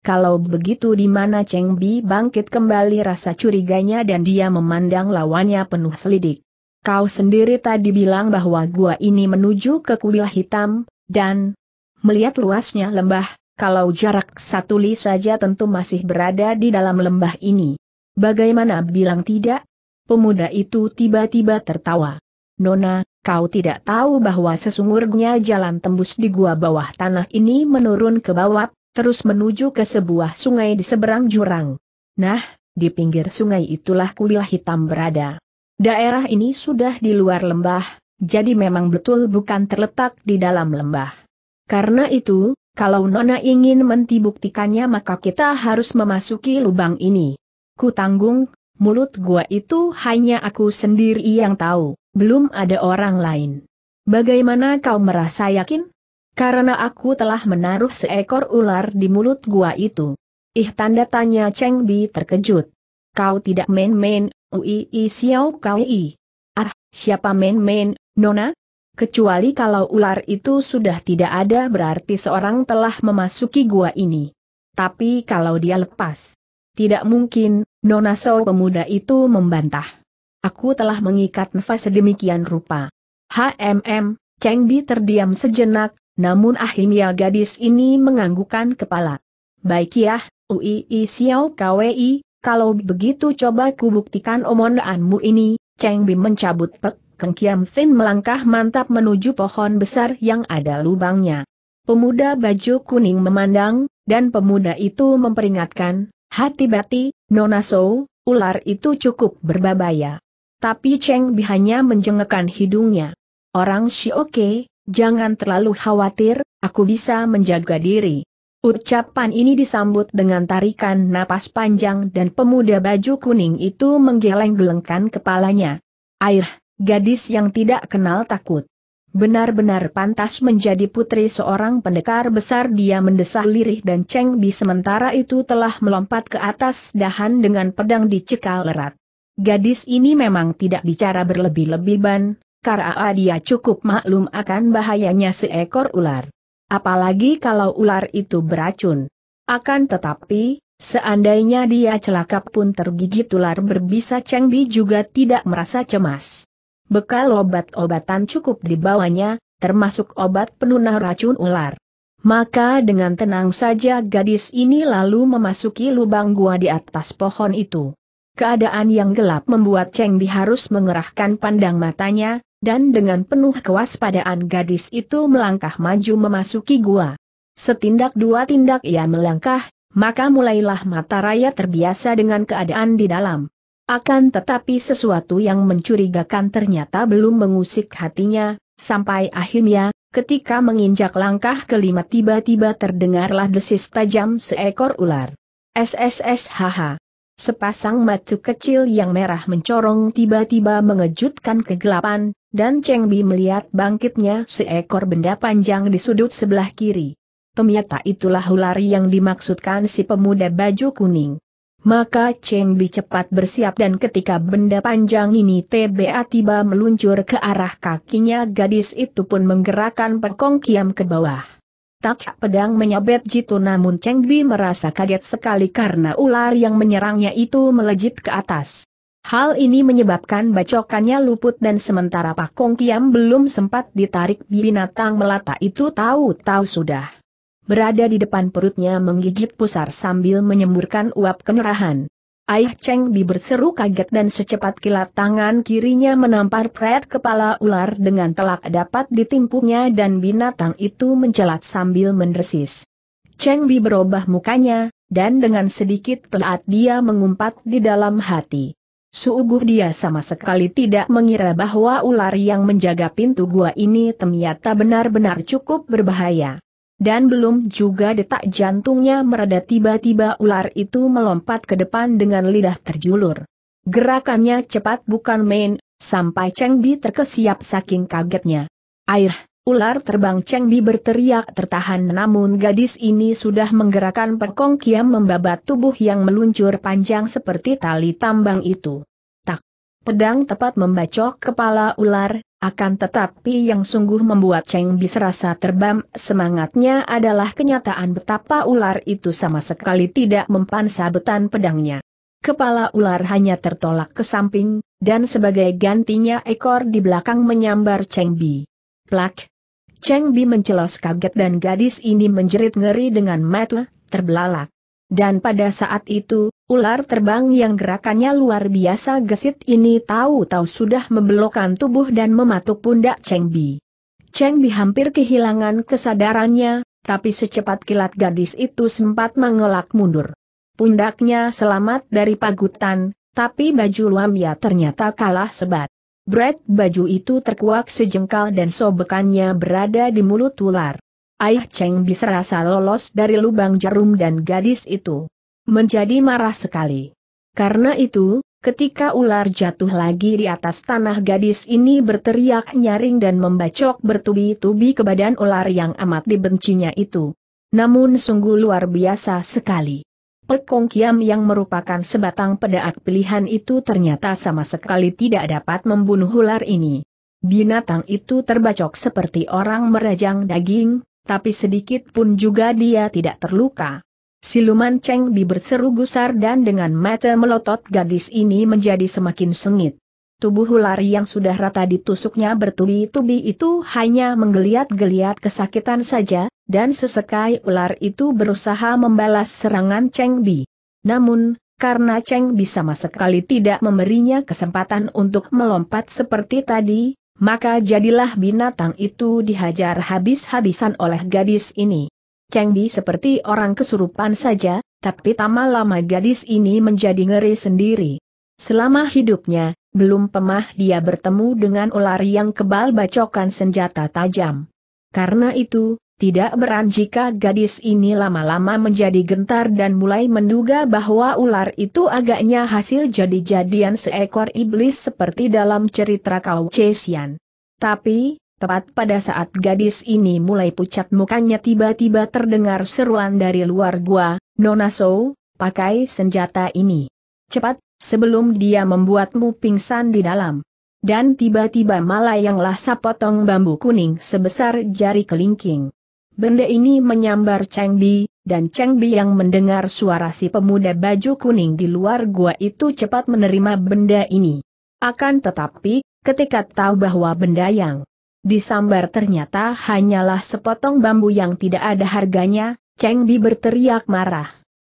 Kalau begitu di mana Cheng Bi bangkit kembali rasa curiganya dan dia memandang lawannya penuh selidik. Kau sendiri tadi bilang bahwa gua ini menuju ke kuil hitam, dan melihat luasnya lembah, kalau jarak satu li saja tentu masih berada di dalam lembah ini. Bagaimana bilang tidak? Pemuda itu tiba-tiba tertawa. Nona, kau tidak tahu bahwa sesungguhnya jalan tembus di gua bawah tanah ini menurun ke bawah, terus menuju ke sebuah sungai di seberang jurang. Nah, di pinggir sungai itulah kuil hitam berada. Daerah ini sudah di luar lembah, jadi memang betul bukan terletak di dalam lembah. Karena itu, kalau Nona ingin mentibuktikannya maka kita harus memasuki lubang ini. Ku tanggung, mulut gua itu hanya aku sendiri yang tahu. Belum ada orang lain. Bagaimana kau merasa yakin? Karena aku telah menaruh seekor ular di mulut gua itu. Ih tanda tanya Cheng Bi terkejut. Kau tidak main-main, ui siau kau i. Ah, siapa main-main, Nona? Kecuali kalau ular itu sudah tidak ada berarti seorang telah memasuki gua ini. Tapi kalau dia lepas, tidak mungkin, Nona So pemuda itu membantah. Aku telah mengikat nafas sedemikian rupa. HMM, Cheng Di terdiam sejenak, namun akhirnya gadis ini menganggukkan kepala. Baik ya, Uii Xiao Kwei, kalau begitu coba kubuktikan omonganmu ini, Cheng Bi mencabut pek, Keng Kiam Thin melangkah mantap menuju pohon besar yang ada lubangnya. Pemuda baju kuning memandang, dan pemuda itu memperingatkan, hati-hati, Nona So, ular itu cukup berbahaya. Tapi Cheng Bi hanya menjengekkan hidungnya. Orang Shioke, jangan terlalu khawatir, aku bisa menjaga diri. Ucapan ini disambut dengan tarikan napas panjang dan pemuda baju kuning itu menggeleng-gelengkan kepalanya. Air, gadis yang tidak kenal takut. Benar-benar pantas menjadi putri seorang pendekar besar dia mendesah lirih dan Cheng Bi sementara itu telah melompat ke atas dahan dengan pedang dicekal erat. Gadis ini memang tidak bicara berlebih-lebihan, karena dia cukup maklum akan bahayanya seekor ular. Apalagi kalau ular itu beracun. Akan tetapi, seandainya dia celaka pun tergigit ular berbisa Cengbi juga tidak merasa cemas. Bekal obat-obatan cukup dibawanya, termasuk obat penunah racun ular. Maka dengan tenang saja gadis ini lalu memasuki lubang gua di atas pohon itu. Keadaan yang gelap membuat Cheng Bi harus mengerahkan pandang matanya, dan dengan penuh kewaspadaan gadis itu melangkah maju memasuki gua. Setindak dua tindak ia melangkah, maka mulailah mata raya terbiasa dengan keadaan di dalam. Akan tetapi sesuatu yang mencurigakan ternyata belum mengusik hatinya, sampai akhirnya, ketika menginjak langkah kelima tiba-tiba terdengarlah desis tajam seekor ular. SSSHH. Sepasang mata kecil yang merah mencorong tiba-tiba mengejutkan kegelapan, dan Cheng Bi melihat bangkitnya seekor benda panjang di sudut sebelah kiri. Pemiata itulah ular yang dimaksudkan si pemuda baju kuning. Maka Cheng Bi cepat bersiap dan ketika benda panjang ini TBA tiba meluncur ke arah kakinya gadis itu pun menggerakkan pekong kiam ke bawah. Tak pedang menyabet jitu namun Cheng Bi merasa kaget sekali karena ular yang menyerangnya itu melejit ke atas. Hal ini menyebabkan bacokannya luput dan sementara Pak Kong Kiam belum sempat ditarik binatang melata itu tahu-tahu sudah. Berada di depan perutnya menggigit pusar sambil menyemburkan uap kemerahan. Aih Cheng Bi berseru kaget dan secepat kilat tangan kirinya menampar pret kepala ular dengan telak dapat ditimpunya dan binatang itu mencelat sambil mendesis. Cheng Bi berubah mukanya, dan dengan sedikit telat dia mengumpat di dalam hati. Seuguh dia sama sekali tidak mengira bahwa ular yang menjaga pintu gua ini ternyata benar-benar cukup berbahaya dan belum juga detak jantungnya mereda tiba-tiba ular itu melompat ke depan dengan lidah terjulur. Gerakannya cepat bukan main, sampai Cheng Bi terkesiap saking kagetnya. Air, ular terbang Cheng Bi berteriak tertahan namun gadis ini sudah menggerakkan perkongkian membabat tubuh yang meluncur panjang seperti tali tambang itu. Pedang tepat membacok kepala ular, akan tetapi yang sungguh membuat Cheng Bis rasa terbam semangatnya adalah kenyataan betapa ular itu sama sekali tidak mempan sabetan pedangnya. Kepala ular hanya tertolak ke samping, dan sebagai gantinya ekor di belakang menyambar Cheng Bi. Plak! Cheng Bi mencelos kaget dan gadis ini menjerit ngeri dengan mata terbelalak. Dan pada saat itu, Ular terbang yang gerakannya luar biasa gesit ini tahu-tahu sudah membelokkan tubuh dan mematuk pundak Cheng Bi. Cheng Bi hampir kehilangan kesadarannya, tapi secepat kilat gadis itu sempat mengelak mundur. Pundaknya selamat dari pagutan, tapi baju Luamia ternyata kalah sebat. Bread baju itu terkuak sejengkal dan sobekannya berada di mulut ular. Ayah Cheng Bi serasa lolos dari lubang jarum dan gadis itu menjadi marah sekali. Karena itu, ketika ular jatuh lagi di atas tanah gadis ini berteriak nyaring dan membacok bertubi-tubi ke badan ular yang amat dibencinya itu. Namun sungguh luar biasa sekali. Pekong Kiam yang merupakan sebatang pedaak pilihan itu ternyata sama sekali tidak dapat membunuh ular ini. Binatang itu terbacok seperti orang merajang daging, tapi sedikit pun juga dia tidak terluka. Siluman Cheng Bi berseru gusar dan dengan mata melotot gadis ini menjadi semakin sengit. Tubuh ular yang sudah rata ditusuknya bertubi-tubi itu hanya menggeliat-geliat kesakitan saja, dan sesekai ular itu berusaha membalas serangan Cheng Bi. Namun, karena Cheng Bi sama sekali tidak memberinya kesempatan untuk melompat seperti tadi, maka jadilah binatang itu dihajar habis-habisan oleh gadis ini. Di seperti orang kesurupan saja, tapi tamal lama gadis ini menjadi ngeri sendiri. Selama hidupnya, belum pernah dia bertemu dengan ular yang kebal bacokan senjata tajam. Karena itu, tidak beran jika gadis ini lama-lama menjadi gentar dan mulai menduga bahwa ular itu agaknya hasil jadi-jadian seekor iblis seperti dalam cerita Kau Cesian. Tapi, Tepat pada saat gadis ini mulai pucat mukanya tiba-tiba terdengar seruan dari luar gua, Nona pakai senjata ini. Cepat, sebelum dia membuatmu pingsan di dalam. Dan tiba-tiba malayanglah sapotong bambu kuning sebesar jari kelingking. Benda ini menyambar Cheng Bi, dan Cheng Bi yang mendengar suara si pemuda baju kuning di luar gua itu cepat menerima benda ini. Akan tetapi, ketika tahu bahwa benda yang Disambar ternyata hanyalah sepotong bambu yang tidak ada harganya, Cheng Bi berteriak marah.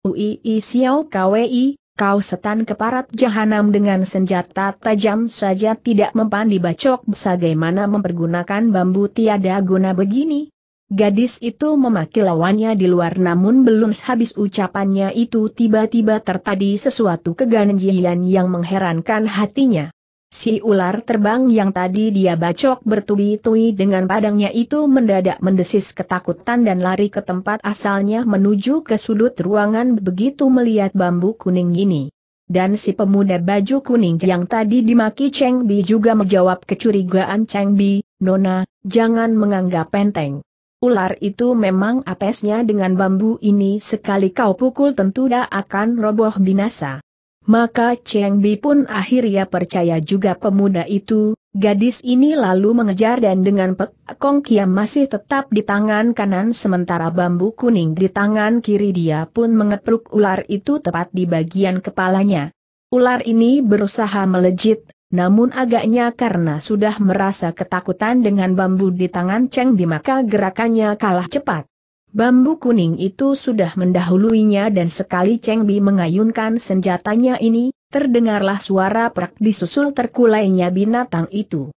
Ui i Xiao Kwei, kau setan keparat jahanam dengan senjata tajam saja tidak mempan dibacok bagaimana mempergunakan bambu tiada guna begini. Gadis itu memaki lawannya di luar namun belum sehabis ucapannya itu tiba-tiba tertadi sesuatu keganjian yang mengherankan hatinya. Si ular terbang yang tadi dia bacok bertubi-tubi dengan padangnya itu mendadak mendesis ketakutan dan lari ke tempat asalnya menuju ke sudut ruangan begitu melihat bambu kuning ini. Dan si pemuda baju kuning yang tadi dimaki Cheng Bi juga menjawab kecurigaan Cheng Bi, Nona, jangan menganggap penting. Ular itu memang apesnya dengan bambu ini sekali kau pukul tentu dia akan roboh binasa. Maka Cheng Bi pun akhirnya percaya juga pemuda itu, gadis ini lalu mengejar dan dengan pek Kong Kiam masih tetap di tangan kanan sementara bambu kuning di tangan kiri dia pun mengepruk ular itu tepat di bagian kepalanya. Ular ini berusaha melejit, namun agaknya karena sudah merasa ketakutan dengan bambu di tangan Cheng Bi maka gerakannya kalah cepat. Bambu kuning itu sudah mendahuluinya dan sekali Cheng Bi mengayunkan senjatanya ini, terdengarlah suara prak disusul terkulainya binatang itu.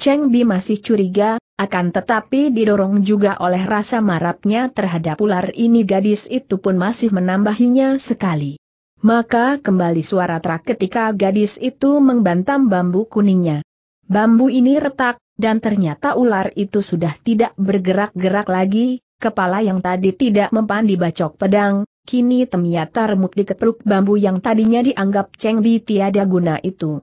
Cheng Bi masih curiga, akan tetapi didorong juga oleh rasa marapnya terhadap ular ini gadis itu pun masih menambahinya sekali. Maka kembali suara terak ketika gadis itu membantam bambu kuningnya. Bambu ini retak, dan ternyata ular itu sudah tidak bergerak-gerak lagi, Kepala yang tadi tidak mempan dibacok pedang, kini ternyata remuk di dikepruk bambu yang tadinya dianggap Cheng Bi tiada guna itu.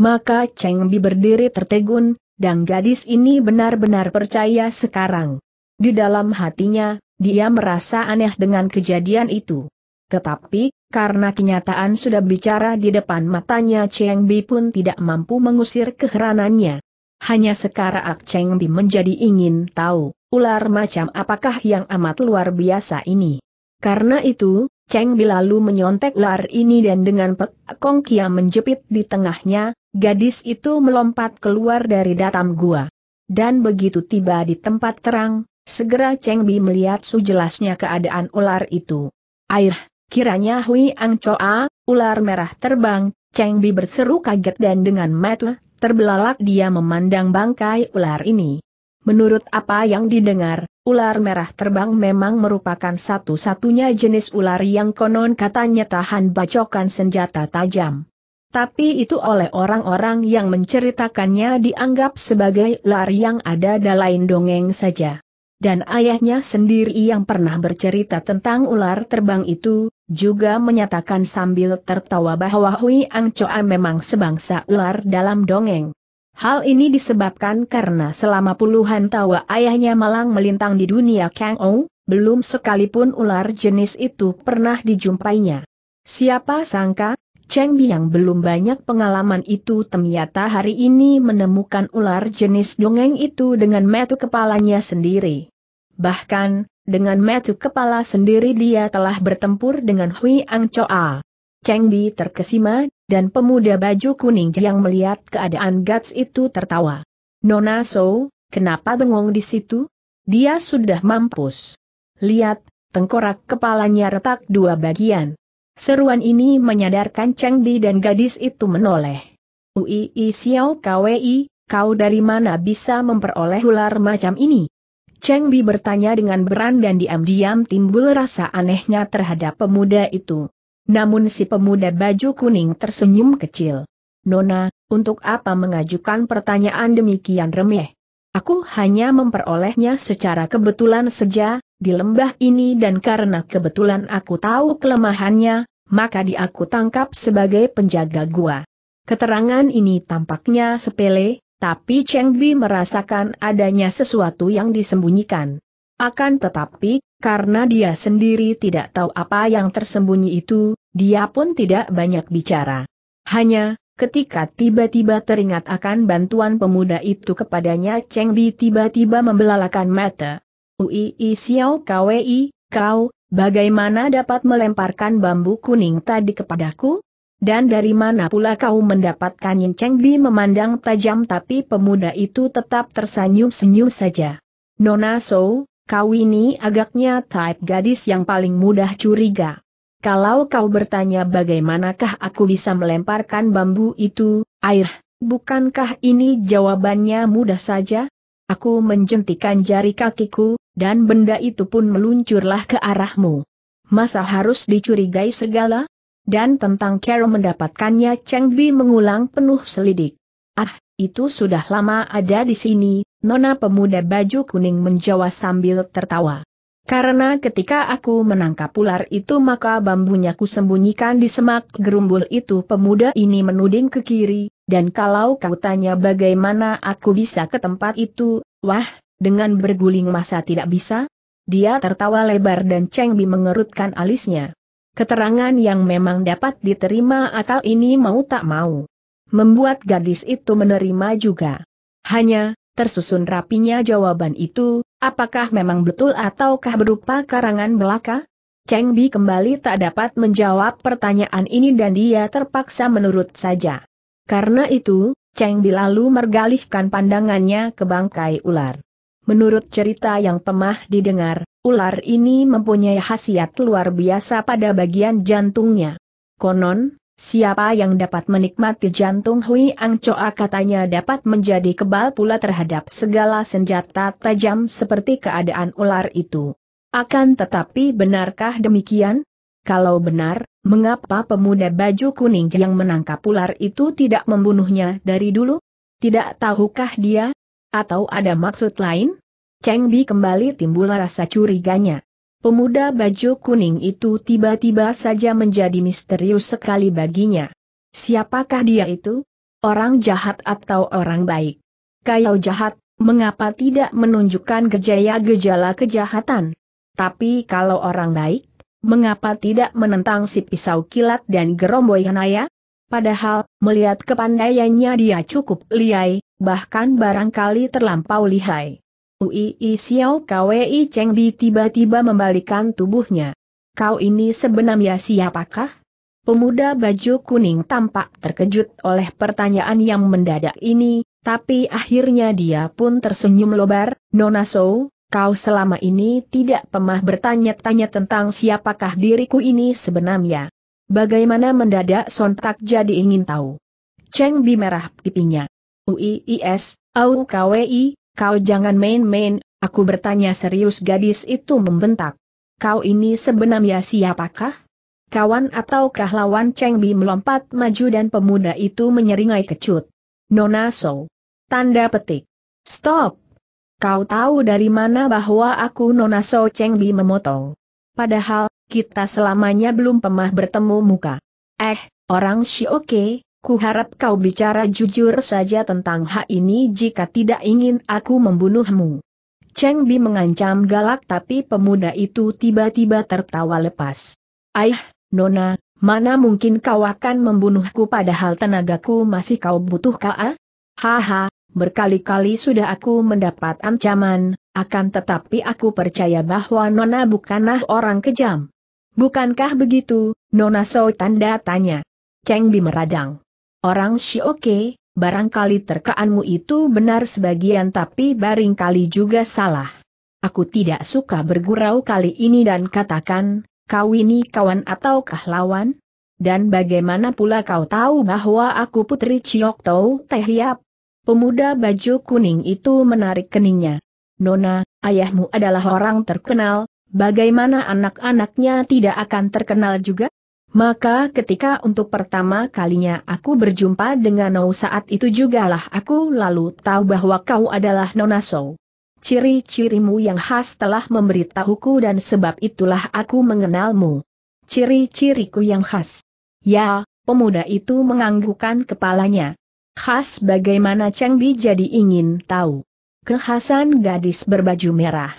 Maka Cheng Bi berdiri tertegun, dan gadis ini benar-benar percaya sekarang. Di dalam hatinya, dia merasa aneh dengan kejadian itu. Tetapi, karena kenyataan sudah bicara di depan matanya Cheng Bi pun tidak mampu mengusir keheranannya. Hanya sekarang Cheng Bi menjadi ingin tahu, ular macam apakah yang amat luar biasa ini. Karena itu, Cheng Bi lalu menyontek ular ini dan dengan pek Kong Kia menjepit di tengahnya, gadis itu melompat keluar dari datam gua. Dan begitu tiba di tempat terang, segera Cheng Bi melihat sejelasnya keadaan ular itu. Air, kiranya Hui Ang Choa, ular merah terbang, Cheng Bi berseru kaget dan dengan mata terbelalak dia memandang bangkai ular ini. Menurut apa yang didengar, ular merah terbang memang merupakan satu-satunya jenis ular yang konon katanya tahan bacokan senjata tajam. Tapi itu oleh orang-orang yang menceritakannya dianggap sebagai ular yang ada dalam dongeng saja. Dan ayahnya sendiri yang pernah bercerita tentang ular terbang itu, juga menyatakan sambil tertawa bahwa Hui Ang Choa memang sebangsa ular dalam dongeng. Hal ini disebabkan karena selama puluhan tawa ayahnya malang melintang di dunia Kang Ou, belum sekalipun ular jenis itu pernah dijumpainya. Siapa sangka, Cheng Biang belum banyak pengalaman itu ternyata hari ini menemukan ular jenis dongeng itu dengan metu kepalanya sendiri. Bahkan, dengan metu kepala sendiri dia telah bertempur dengan Hui Ang Choa. Cheng Bi terkesima, dan pemuda baju kuning yang melihat keadaan Gats itu tertawa. Nona So, kenapa bengong di situ? Dia sudah mampus. Lihat, tengkorak kepalanya retak dua bagian. Seruan ini menyadarkan Cheng Bi dan gadis itu menoleh. Ui Xiao Kwei, kau dari mana bisa memperoleh ular macam ini? Cheng Bi bertanya dengan beran dan diam-diam timbul rasa anehnya terhadap pemuda itu. Namun si pemuda baju kuning tersenyum kecil. Nona, untuk apa mengajukan pertanyaan demikian remeh? Aku hanya memperolehnya secara kebetulan saja, di lembah ini dan karena kebetulan aku tahu kelemahannya, maka di aku tangkap sebagai penjaga gua. Keterangan ini tampaknya sepele, tapi Cheng Bi merasakan adanya sesuatu yang disembunyikan. Akan tetapi, karena dia sendiri tidak tahu apa yang tersembunyi itu, dia pun tidak banyak bicara. Hanya, ketika tiba-tiba teringat akan bantuan pemuda itu kepadanya Cheng Bi tiba-tiba membelalakan mata. Ui Xiao Kwei, kau, bagaimana dapat melemparkan bambu kuning tadi kepadaku? Dan dari mana pula kau mendapatkannya Cheng Bi memandang tajam tapi pemuda itu tetap tersenyum-senyum saja. Nona So, Kau ini agaknya type gadis yang paling mudah curiga. Kalau kau bertanya bagaimanakah aku bisa melemparkan bambu itu, air, bukankah ini jawabannya mudah saja? Aku menjentikan jari kakiku, dan benda itu pun meluncurlah ke arahmu. Masa harus dicurigai segala? Dan tentang Carol mendapatkannya Cheng Bi mengulang penuh selidik. Ah, itu sudah lama ada di sini, Nona pemuda baju kuning menjawab sambil tertawa. Karena ketika aku menangkap ular itu maka bambunya kusembunyikan di semak gerumbul itu pemuda ini menuding ke kiri, dan kalau kau tanya bagaimana aku bisa ke tempat itu, wah, dengan berguling masa tidak bisa? Dia tertawa lebar dan Cheng Bi mengerutkan alisnya. Keterangan yang memang dapat diterima akal ini mau tak mau. Membuat gadis itu menerima juga. Hanya, tersusun rapinya jawaban itu, apakah memang betul ataukah berupa karangan belaka? Cheng Bi kembali tak dapat menjawab pertanyaan ini dan dia terpaksa menurut saja. Karena itu, Cheng Bi lalu mergalihkan pandangannya ke bangkai ular. Menurut cerita yang pemah didengar, ular ini mempunyai khasiat luar biasa pada bagian jantungnya. Konon, Siapa yang dapat menikmati jantung Hui Angcoa katanya dapat menjadi kebal pula terhadap segala senjata tajam seperti keadaan ular itu. Akan tetapi benarkah demikian? Kalau benar, mengapa pemuda baju kuning yang menangkap ular itu tidak membunuhnya dari dulu? Tidak tahukah dia? Atau ada maksud lain? Cheng Bi kembali timbul rasa curiganya. Pemuda baju kuning itu tiba-tiba saja menjadi misterius sekali baginya. Siapakah dia itu? Orang jahat atau orang baik? Kalau jahat, mengapa tidak menunjukkan gejala-gejala kejahatan? Tapi kalau orang baik, mengapa tidak menentang si pisau kilat dan geromboyan ayah? Padahal, melihat kepandaiannya dia cukup liai, bahkan barangkali terlampau lihai. Ui Xiao Kwei Cheng Bi tiba-tiba membalikan tubuhnya. Kau ini sebenarnya siapakah? Pemuda baju kuning tampak terkejut oleh pertanyaan yang mendadak ini, tapi akhirnya dia pun tersenyum lebar. Nona So, kau selama ini tidak pernah bertanya-tanya tentang siapakah diriku ini sebenarnya. Bagaimana mendadak sontak jadi ingin tahu? Cheng Bi merah pipinya. UIIS, Kwei, Kau jangan main-main, aku bertanya serius gadis itu membentak. Kau ini sebenarnya siapakah? Kawan ataukah lawan Cheng Bi melompat maju dan pemuda itu menyeringai kecut. Nona So. Tanda petik. Stop. Kau tahu dari mana bahwa aku Nona So Cheng Bi memotong. Padahal, kita selamanya belum pernah bertemu muka. Eh, orang si Shioke, Ku harap kau bicara jujur saja tentang hak ini jika tidak ingin aku membunuhmu. Cheng Bi mengancam galak tapi pemuda itu tiba-tiba tertawa lepas. Aih, Nona, mana mungkin kau akan membunuhku padahal tenagaku masih kau butuh kaa? Ah? Haha, berkali-kali sudah aku mendapat ancaman, akan tetapi aku percaya bahwa Nona bukanlah orang kejam. Bukankah begitu, Nona So tanda tanya. Cheng Bi meradang. Orang si oke, barangkali terkaanmu itu benar sebagian tapi barangkali juga salah. Aku tidak suka bergurau kali ini dan katakan, kau ini kawan ataukah lawan? Dan bagaimana pula kau tahu bahwa aku putri Ciok Tau Tehiap? Pemuda baju kuning itu menarik keningnya. Nona, ayahmu adalah orang terkenal, bagaimana anak-anaknya tidak akan terkenal juga? Maka ketika untuk pertama kalinya aku berjumpa dengan Nau saat itu jugalah aku lalu tahu bahwa kau adalah Nona So. Ciri-cirimu yang khas telah memberitahuku dan sebab itulah aku mengenalmu. Ciri-ciriku yang khas. Ya, pemuda itu menganggukkan kepalanya. Khas bagaimana Cheng jadi ingin tahu. Kekhasan gadis berbaju merah.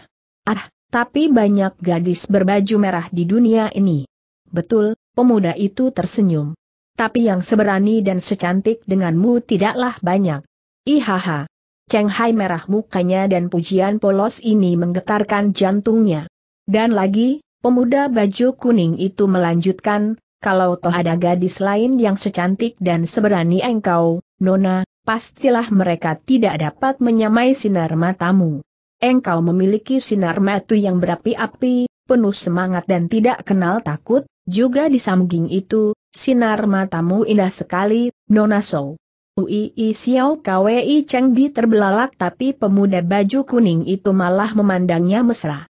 Ah, tapi banyak gadis berbaju merah di dunia ini. Betul, pemuda itu tersenyum. Tapi yang seberani dan secantik denganmu tidaklah banyak. Ihaha. Cheng Hai merah mukanya dan pujian polos ini menggetarkan jantungnya. Dan lagi, pemuda baju kuning itu melanjutkan, kalau toh ada gadis lain yang secantik dan seberani engkau, Nona, pastilah mereka tidak dapat menyamai sinar matamu. Engkau memiliki sinar mata yang berapi-api, penuh semangat dan tidak kenal takut, juga di samping itu, sinar matamu indah sekali, Nona Sou. Uii Xiao Kwei Cheng Bi terbelalak tapi pemuda baju kuning itu malah memandangnya mesra.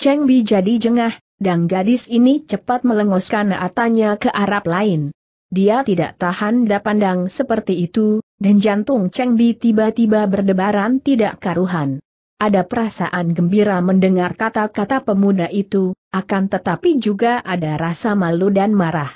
Cheng Bi jadi jengah, dan gadis ini cepat melengoskan atanya ke Arab lain. Dia tidak tahan da pandang seperti itu, dan jantung Cheng Bi tiba-tiba berdebaran tidak karuhan ada perasaan gembira mendengar kata-kata pemuda itu, akan tetapi juga ada rasa malu dan marah.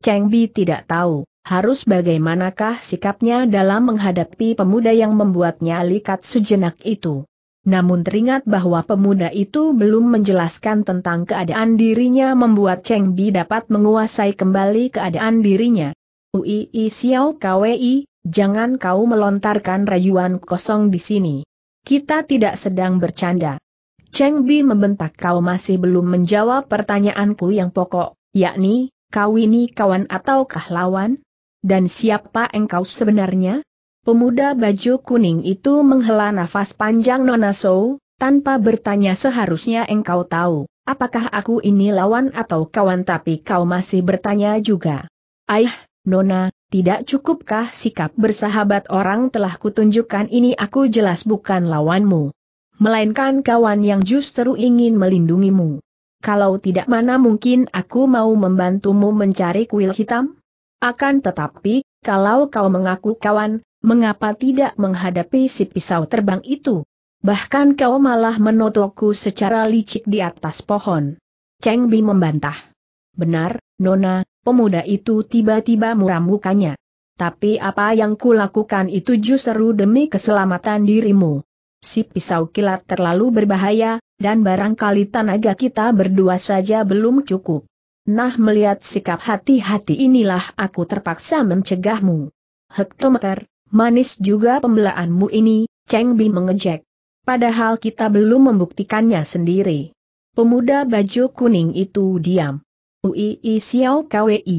Cheng Bi tidak tahu, harus bagaimanakah sikapnya dalam menghadapi pemuda yang membuatnya likat sejenak itu. Namun teringat bahwa pemuda itu belum menjelaskan tentang keadaan dirinya membuat Cheng Bi dapat menguasai kembali keadaan dirinya. Uii Xiao Kwei, jangan kau melontarkan rayuan kosong di sini. Kita tidak sedang bercanda. Cheng Bi membentak kau masih belum menjawab pertanyaanku yang pokok, yakni, kau ini kawan ataukah lawan? Dan siapa engkau sebenarnya? Pemuda baju kuning itu menghela nafas panjang Nona So, tanpa bertanya seharusnya engkau tahu, apakah aku ini lawan atau kawan tapi kau masih bertanya juga. Aih, Nona, tidak cukupkah sikap bersahabat orang telah kutunjukkan ini aku jelas bukan lawanmu. Melainkan kawan yang justru ingin melindungimu. Kalau tidak mana mungkin aku mau membantumu mencari kuil hitam? Akan tetapi, kalau kau mengaku kawan, mengapa tidak menghadapi si pisau terbang itu? Bahkan kau malah menotokku secara licik di atas pohon. Cheng Bi membantah. Benar, Nona, Pemuda itu tiba-tiba muram mukanya. Tapi apa yang kulakukan itu justru demi keselamatan dirimu. Si pisau kilat terlalu berbahaya, dan barangkali tenaga kita berdua saja belum cukup. Nah melihat sikap hati-hati inilah aku terpaksa mencegahmu. Hektometer, manis juga pembelaanmu ini, Cheng Bi mengejek. Padahal kita belum membuktikannya sendiri. Pemuda baju kuning itu diam. Uii Xiao Kwi. E,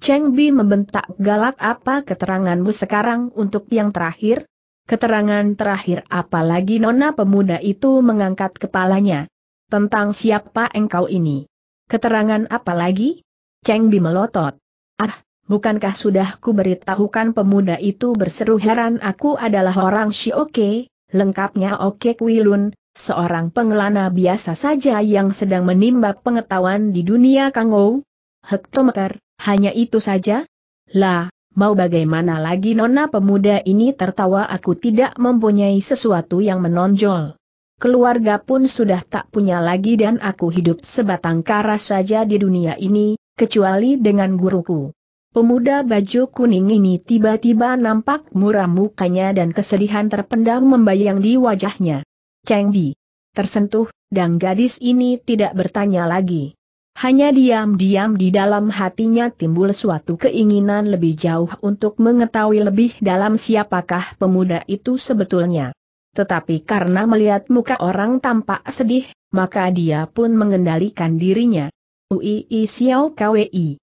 Cheng Bi membentak galak apa keteranganmu sekarang untuk yang terakhir? Keterangan terakhir apalagi nona pemuda itu mengangkat kepalanya. Tentang siapa engkau ini? Keterangan apalagi? Cheng Bi melotot. Ah, bukankah sudah ku beritahukan pemuda itu berseru heran aku adalah orang Shioke, lengkapnya Oke Kwilun, seorang pengelana biasa saja yang sedang menimba pengetahuan di dunia kangou? Hektometer, hanya itu saja? Lah, mau bagaimana lagi nona pemuda ini tertawa aku tidak mempunyai sesuatu yang menonjol. Keluarga pun sudah tak punya lagi dan aku hidup sebatang kara saja di dunia ini, kecuali dengan guruku. Pemuda baju kuning ini tiba-tiba nampak muram mukanya dan kesedihan terpendam membayang di wajahnya. Cheng Di. Tersentuh, dan gadis ini tidak bertanya lagi. Hanya diam-diam di dalam hatinya timbul suatu keinginan lebih jauh untuk mengetahui lebih dalam siapakah pemuda itu sebetulnya. Tetapi karena melihat muka orang tampak sedih, maka dia pun mengendalikan dirinya. Ui Xiao Kwei,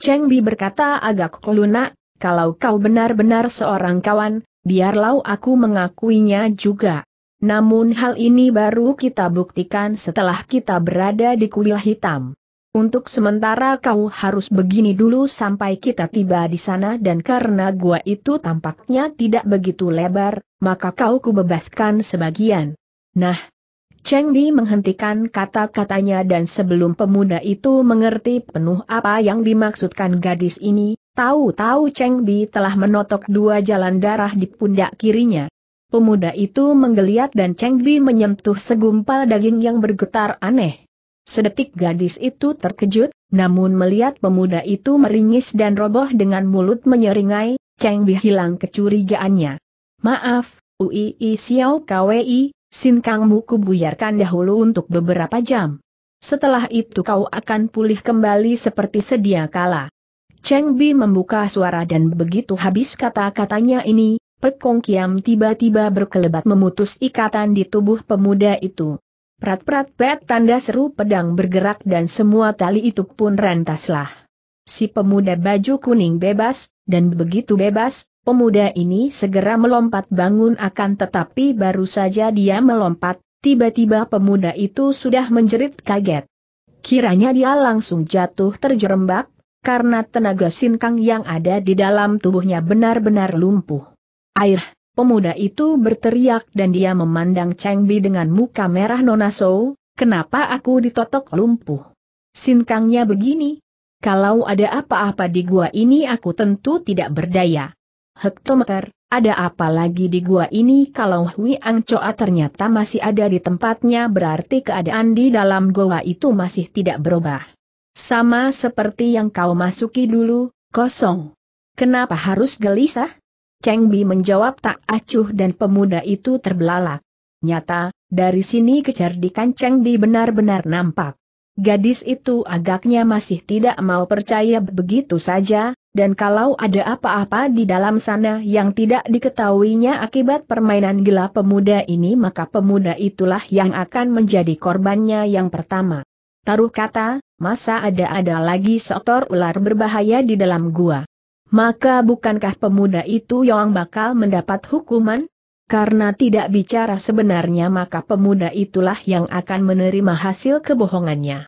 Cheng Bi berkata agak lunak, kalau kau benar-benar seorang kawan, biarlah aku mengakuinya juga. Namun hal ini baru kita buktikan setelah kita berada di kuil hitam. Untuk sementara kau harus begini dulu sampai kita tiba di sana dan karena gua itu tampaknya tidak begitu lebar, maka kau kubebaskan sebagian. Nah, Cheng Di menghentikan kata-katanya dan sebelum pemuda itu mengerti penuh apa yang dimaksudkan gadis ini, tahu-tahu Cheng Di telah menotok dua jalan darah di pundak kirinya. Pemuda itu menggeliat dan Cheng Bi menyentuh segumpal daging yang bergetar aneh. Sedetik gadis itu terkejut, namun melihat pemuda itu meringis dan roboh dengan mulut menyeringai, Cheng Bi hilang kecurigaannya. Maaf, Uii Xiao Kwei, Sin Mu kubuyarkan dahulu untuk beberapa jam. Setelah itu kau akan pulih kembali seperti sedia kala. Cheng Bi membuka suara dan begitu habis kata-katanya ini, Pekong Kiam tiba-tiba berkelebat memutus ikatan di tubuh pemuda itu. Prat-prat-prat tanda seru pedang bergerak dan semua tali itu pun rentaslah. Si pemuda baju kuning bebas, dan begitu bebas, pemuda ini segera melompat bangun akan tetapi baru saja dia melompat, tiba-tiba pemuda itu sudah menjerit kaget. Kiranya dia langsung jatuh terjerembab, karena tenaga sinkang yang ada di dalam tubuhnya benar-benar lumpuh. Air! Pemuda itu berteriak dan dia memandang Cheng Bi dengan muka merah Nona So, kenapa aku ditotok lumpuh? Sinkangnya begini. Kalau ada apa-apa di gua ini aku tentu tidak berdaya. Hektometer, ada apa lagi di gua ini kalau Hui Angcoa ternyata masih ada di tempatnya berarti keadaan di dalam gua itu masih tidak berubah. Sama seperti yang kau masuki dulu, kosong. Kenapa harus gelisah? Cheng Bi menjawab tak acuh dan pemuda itu terbelalak. Nyata, dari sini kecerdikan Cheng Bi benar-benar nampak. Gadis itu agaknya masih tidak mau percaya begitu saja, dan kalau ada apa-apa di dalam sana yang tidak diketahuinya akibat permainan gila pemuda ini maka pemuda itulah yang akan menjadi korbannya yang pertama. Taruh kata, masa ada-ada lagi seekor ular berbahaya di dalam gua maka bukankah pemuda itu yang bakal mendapat hukuman? Karena tidak bicara sebenarnya maka pemuda itulah yang akan menerima hasil kebohongannya.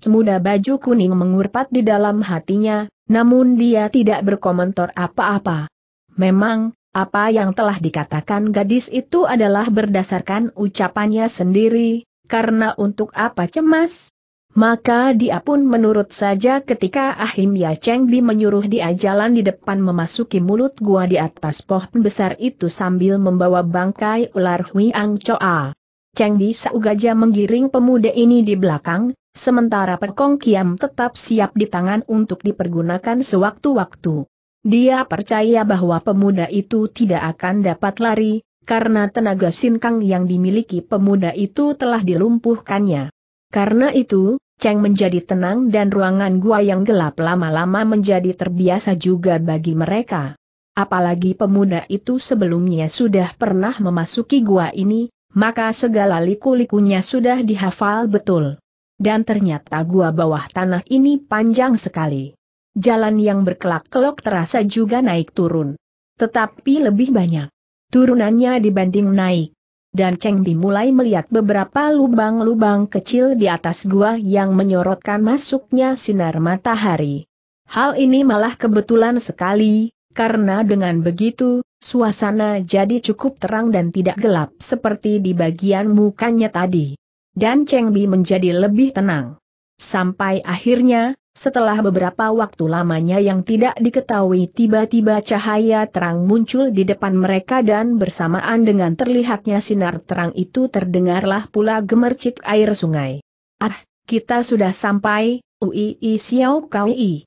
Pemuda baju kuning mengurpat di dalam hatinya, namun dia tidak berkomentar apa-apa. Memang, apa yang telah dikatakan gadis itu adalah berdasarkan ucapannya sendiri, karena untuk apa cemas, maka dia pun menurut saja ketika Ahim Ya Cheng Li menyuruh dia jalan di depan memasuki mulut gua di atas pohon besar itu sambil membawa bangkai ular Huiang Choa. Cheng Li Saugaja menggiring pemuda ini di belakang, sementara Perkong Kiam tetap siap di tangan untuk dipergunakan sewaktu-waktu. Dia percaya bahwa pemuda itu tidak akan dapat lari, karena tenaga sinkang yang dimiliki pemuda itu telah dilumpuhkannya. Karena itu, Cheng menjadi tenang dan ruangan gua yang gelap lama-lama menjadi terbiasa juga bagi mereka. Apalagi pemuda itu sebelumnya sudah pernah memasuki gua ini, maka segala liku-likunya sudah dihafal betul. Dan ternyata gua bawah tanah ini panjang sekali. Jalan yang berkelak-kelok terasa juga naik turun. Tetapi lebih banyak turunannya dibanding naik dan Cheng Bi mulai melihat beberapa lubang-lubang kecil di atas gua yang menyorotkan masuknya sinar matahari. Hal ini malah kebetulan sekali, karena dengan begitu, suasana jadi cukup terang dan tidak gelap seperti di bagian mukanya tadi. Dan Cheng Bi menjadi lebih tenang. Sampai akhirnya, setelah beberapa waktu lamanya yang tidak diketahui tiba-tiba cahaya terang muncul di depan mereka dan bersamaan dengan terlihatnya sinar terang itu terdengarlah pula gemercik air sungai. Ah, kita sudah sampai, Uii Xiao Kaui.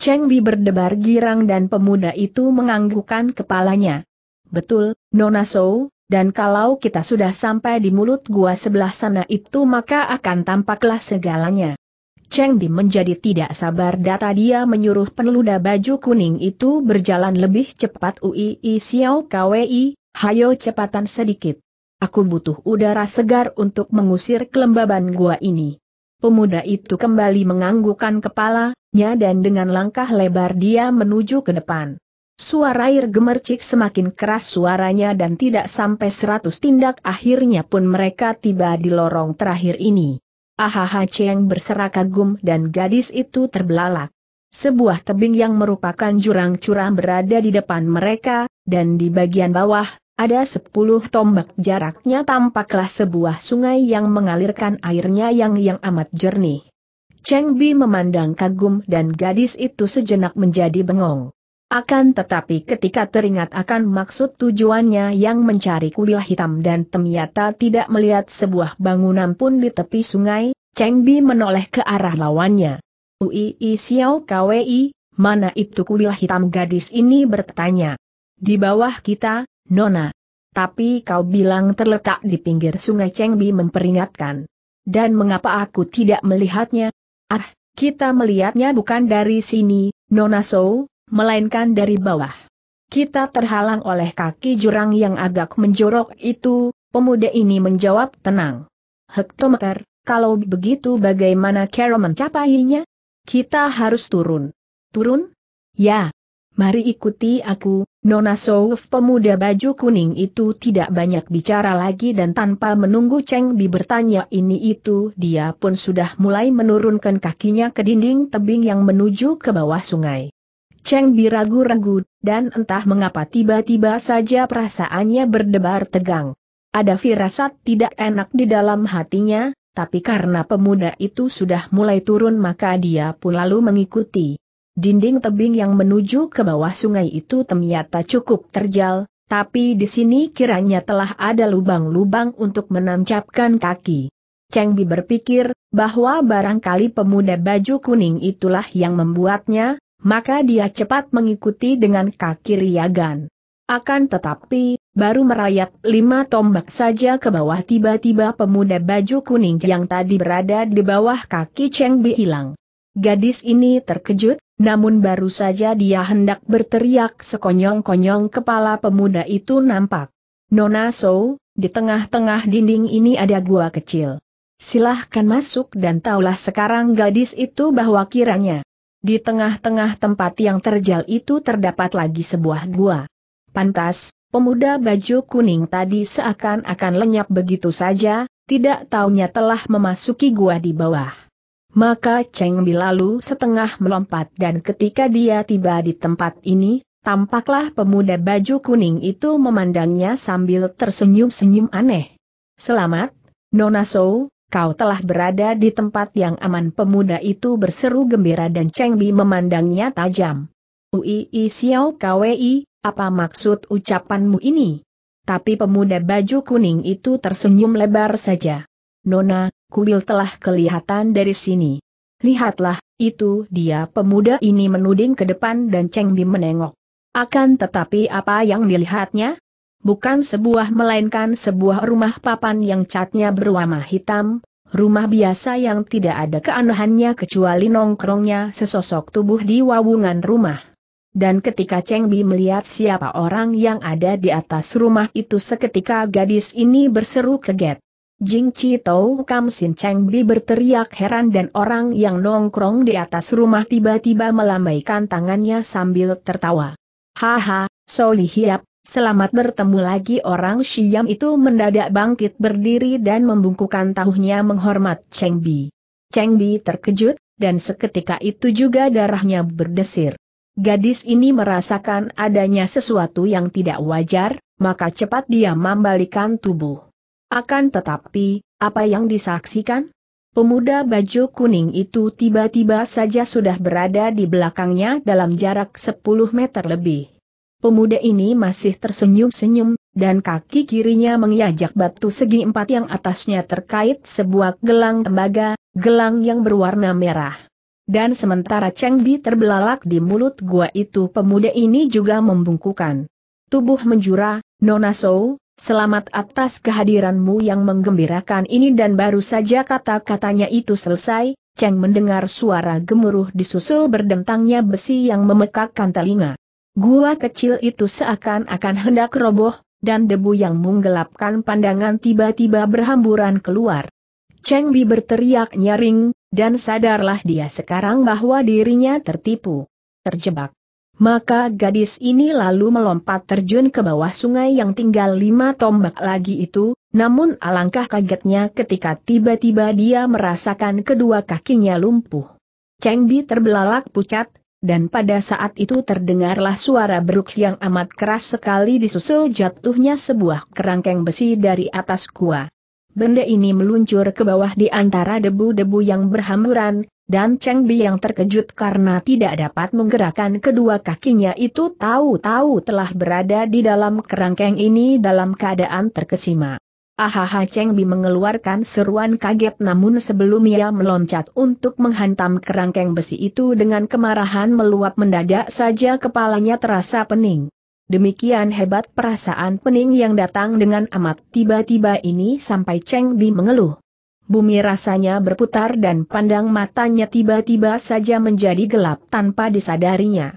Cheng Bi berdebar girang dan pemuda itu menganggukkan kepalanya. Betul, Nona Sou, dan kalau kita sudah sampai di mulut gua sebelah sana itu maka akan tampaklah segalanya. Cheng Bi menjadi tidak sabar data dia menyuruh peneluda baju kuning itu berjalan lebih cepat Ui Xiao Kwi, hayo cepatan sedikit. Aku butuh udara segar untuk mengusir kelembaban gua ini. Pemuda itu kembali menganggukkan kepalanya dan dengan langkah lebar dia menuju ke depan. Suara air gemercik semakin keras suaranya dan tidak sampai seratus tindak akhirnya pun mereka tiba di lorong terakhir ini. Ahaha Cheng berserak kagum dan gadis itu terbelalak. Sebuah tebing yang merupakan jurang curam berada di depan mereka, dan di bagian bawah, ada sepuluh tombak jaraknya tampaklah sebuah sungai yang mengalirkan airnya yang yang amat jernih. Cheng Bi memandang kagum dan gadis itu sejenak menjadi bengong. Akan tetapi ketika teringat akan maksud tujuannya yang mencari kuil hitam dan temiata tidak melihat sebuah bangunan pun di tepi sungai, Cheng Bi menoleh ke arah lawannya. Uii Xiao Kwei, mana itu kuil hitam gadis ini bertanya. Di bawah kita, Nona. Tapi kau bilang terletak di pinggir sungai Cheng Bi memperingatkan. Dan mengapa aku tidak melihatnya? Ah, kita melihatnya bukan dari sini, Nona Sou, melainkan dari bawah. Kita terhalang oleh kaki jurang yang agak menjorok itu, pemuda ini menjawab tenang. Hektometer, kalau begitu bagaimana Carol mencapainya? Kita harus turun. Turun? Ya. Mari ikuti aku, Nona Souf pemuda baju kuning itu tidak banyak bicara lagi dan tanpa menunggu Cheng Bi bertanya ini itu dia pun sudah mulai menurunkan kakinya ke dinding tebing yang menuju ke bawah sungai. Cheng Bi ragu-ragu, dan entah mengapa tiba-tiba saja perasaannya berdebar tegang. Ada firasat tidak enak di dalam hatinya, tapi karena pemuda itu sudah mulai turun maka dia pun lalu mengikuti. Dinding tebing yang menuju ke bawah sungai itu ternyata cukup terjal, tapi di sini kiranya telah ada lubang-lubang untuk menancapkan kaki. Cheng Bi berpikir, bahwa barangkali pemuda baju kuning itulah yang membuatnya, maka dia cepat mengikuti dengan kaki Riagan. Akan tetapi, baru merayap lima tombak saja ke bawah tiba-tiba pemuda baju kuning yang tadi berada di bawah kaki Cheng Bi hilang. Gadis ini terkejut, namun baru saja dia hendak berteriak sekonyong-konyong kepala pemuda itu nampak. Nona So, di tengah-tengah dinding ini ada gua kecil. Silahkan masuk dan taulah sekarang gadis itu bahwa kiranya di tengah-tengah tempat yang terjal itu terdapat lagi sebuah gua. Pantas, pemuda baju kuning tadi seakan-akan lenyap begitu saja, tidak taunya telah memasuki gua di bawah. Maka Cheng Bi lalu setengah melompat dan ketika dia tiba di tempat ini, tampaklah pemuda baju kuning itu memandangnya sambil tersenyum-senyum aneh. Selamat, Nona Sou, kau telah berada di tempat yang aman pemuda itu berseru gembira dan Cheng Bi memandangnya tajam. Ui Xiao Kwei, apa maksud ucapanmu ini? Tapi pemuda baju kuning itu tersenyum lebar saja. Nona, kuil telah kelihatan dari sini. Lihatlah, itu dia pemuda ini menuding ke depan dan Cheng Bi menengok. Akan tetapi apa yang dilihatnya? bukan sebuah melainkan sebuah rumah papan yang catnya berwarna hitam, rumah biasa yang tidak ada keanehannya kecuali nongkrongnya sesosok tubuh di wawungan rumah. Dan ketika Cheng Bi melihat siapa orang yang ada di atas rumah itu seketika gadis ini berseru keget. Jing Chi Tou Kam Sin Cheng Bi berteriak heran dan orang yang nongkrong di atas rumah tiba-tiba melambaikan tangannya sambil tertawa. Haha, Soli Hiap, Selamat bertemu lagi orang Xiam itu mendadak bangkit berdiri dan membungkukan tahunya menghormat Cheng Bi. Cheng Bi terkejut, dan seketika itu juga darahnya berdesir. Gadis ini merasakan adanya sesuatu yang tidak wajar, maka cepat dia membalikan tubuh. Akan tetapi, apa yang disaksikan? Pemuda baju kuning itu tiba-tiba saja sudah berada di belakangnya dalam jarak 10 meter lebih. Pemuda ini masih tersenyum-senyum, dan kaki kirinya mengiajak batu segi empat yang atasnya terkait sebuah gelang tembaga, gelang yang berwarna merah. Dan sementara Cheng Bi terbelalak di mulut gua itu pemuda ini juga membungkukan. Tubuh menjura, Nona Sou, selamat atas kehadiranmu yang menggembirakan ini dan baru saja kata-katanya itu selesai, Cheng mendengar suara gemuruh disusul berdentangnya besi yang memekakkan telinga. Gua kecil itu seakan-akan hendak roboh, dan debu yang menggelapkan pandangan tiba-tiba berhamburan keluar. Cheng Bi berteriak nyaring, dan sadarlah dia sekarang bahwa dirinya tertipu. Terjebak. Maka gadis ini lalu melompat terjun ke bawah sungai yang tinggal lima tombak lagi itu, namun alangkah kagetnya ketika tiba-tiba dia merasakan kedua kakinya lumpuh. Cheng Bi terbelalak pucat, dan pada saat itu terdengarlah suara beruk yang amat keras sekali disusul jatuhnya sebuah kerangkeng besi dari atas gua. Benda ini meluncur ke bawah di antara debu-debu yang berhamburan, dan Cheng Bi yang terkejut karena tidak dapat menggerakkan kedua kakinya itu tahu-tahu telah berada di dalam kerangkeng ini dalam keadaan terkesima. Ahaha Cheng Bi mengeluarkan seruan kaget namun sebelum ia meloncat untuk menghantam kerangkeng besi itu dengan kemarahan meluap mendadak saja kepalanya terasa pening. Demikian hebat perasaan pening yang datang dengan amat tiba-tiba ini sampai Cheng Bi mengeluh. Bumi rasanya berputar dan pandang matanya tiba-tiba saja menjadi gelap tanpa disadarinya.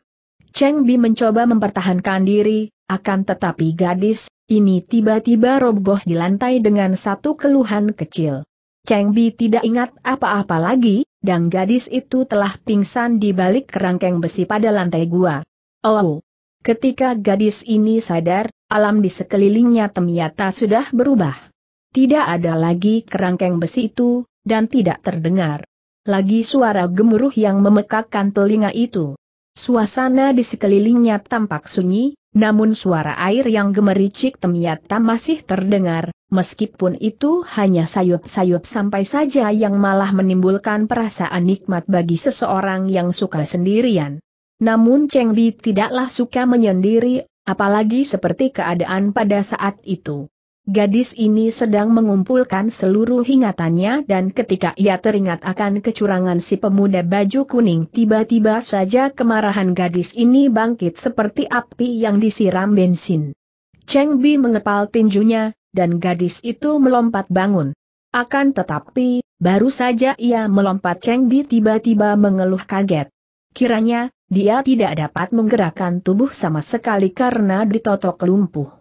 Cheng Bi mencoba mempertahankan diri, akan tetapi gadis ini tiba-tiba roboh di lantai dengan satu keluhan kecil. Cheng Bi tidak ingat apa-apa lagi, dan gadis itu telah pingsan di balik kerangkeng besi pada lantai gua. Oh! Ketika gadis ini sadar, alam di sekelilingnya ternyata sudah berubah. Tidak ada lagi kerangkeng besi itu, dan tidak terdengar lagi suara gemuruh yang memekakkan telinga itu. Suasana di sekelilingnya tampak sunyi, namun suara air yang gemericik temiata masih terdengar, meskipun itu hanya sayup-sayup sampai saja yang malah menimbulkan perasaan nikmat bagi seseorang yang suka sendirian. Namun Cheng Bi tidaklah suka menyendiri, apalagi seperti keadaan pada saat itu. Gadis ini sedang mengumpulkan seluruh ingatannya dan ketika ia teringat akan kecurangan si pemuda baju kuning tiba-tiba saja kemarahan gadis ini bangkit seperti api yang disiram bensin. Cheng Bi mengepal tinjunya, dan gadis itu melompat bangun. Akan tetapi, baru saja ia melompat Cheng Bi tiba-tiba mengeluh kaget. Kiranya, dia tidak dapat menggerakkan tubuh sama sekali karena ditotok lumpuh.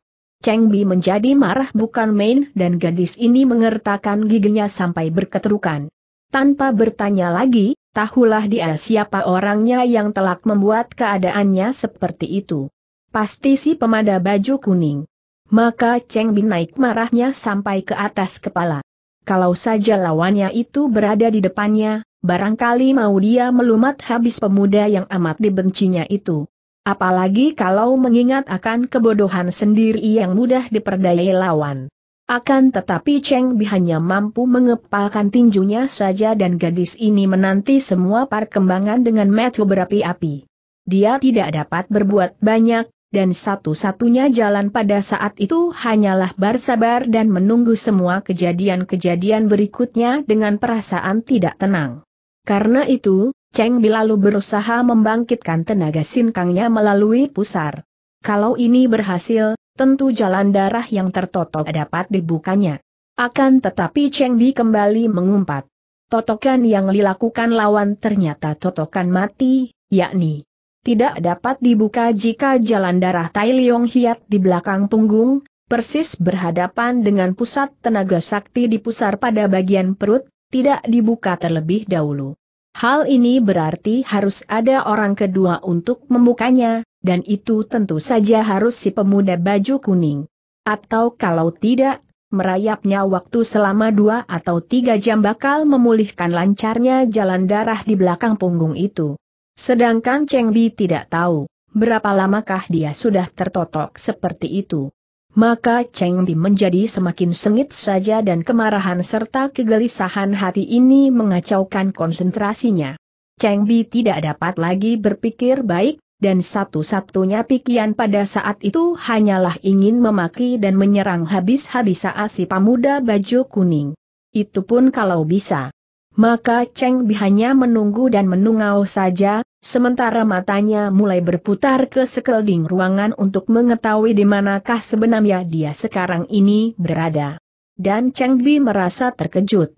Cheng Bi menjadi marah bukan main dan gadis ini mengertakkan giginya sampai berketerukan. Tanpa bertanya lagi, tahulah dia siapa orangnya yang telak membuat keadaannya seperti itu. Pasti si pemada baju kuning. Maka Cheng Bi naik marahnya sampai ke atas kepala. Kalau saja lawannya itu berada di depannya, barangkali mau dia melumat habis pemuda yang amat dibencinya itu. Apalagi kalau mengingat akan kebodohan sendiri yang mudah diperdaya lawan. Akan tetapi Cheng Bi hanya mampu mengepalkan tinjunya saja dan gadis ini menanti semua perkembangan dengan metu berapi-api. Dia tidak dapat berbuat banyak, dan satu-satunya jalan pada saat itu hanyalah bersabar dan menunggu semua kejadian-kejadian berikutnya dengan perasaan tidak tenang. Karena itu, Cheng lalu berusaha membangkitkan tenaga sinkangnya melalui pusar. Kalau ini berhasil, tentu jalan darah yang tertotok dapat dibukanya. Akan tetapi Cheng Bi kembali mengumpat. Totokan yang dilakukan lawan ternyata totokan mati, yakni tidak dapat dibuka jika jalan darah Tai Leong Hiat di belakang punggung, persis berhadapan dengan pusat tenaga sakti di pusar pada bagian perut, tidak dibuka terlebih dahulu. Hal ini berarti harus ada orang kedua untuk membukanya, dan itu tentu saja harus si pemuda baju kuning. Atau kalau tidak, merayapnya waktu selama dua atau tiga jam bakal memulihkan lancarnya jalan darah di belakang punggung itu. Sedangkan Cheng Bi tidak tahu, berapa lamakah dia sudah tertotok seperti itu maka Cheng Bi menjadi semakin sengit saja dan kemarahan serta kegelisahan hati ini mengacaukan konsentrasinya. Cheng Bi tidak dapat lagi berpikir baik, dan satu-satunya pikiran pada saat itu hanyalah ingin memaki dan menyerang habis-habisan si pemuda baju kuning. Itu pun kalau bisa. Maka Cheng Bi hanya menunggu dan menungau saja, Sementara matanya mulai berputar ke sekeliling ruangan untuk mengetahui di manakah sebenarnya dia sekarang ini berada. Dan Cheng Bi merasa terkejut.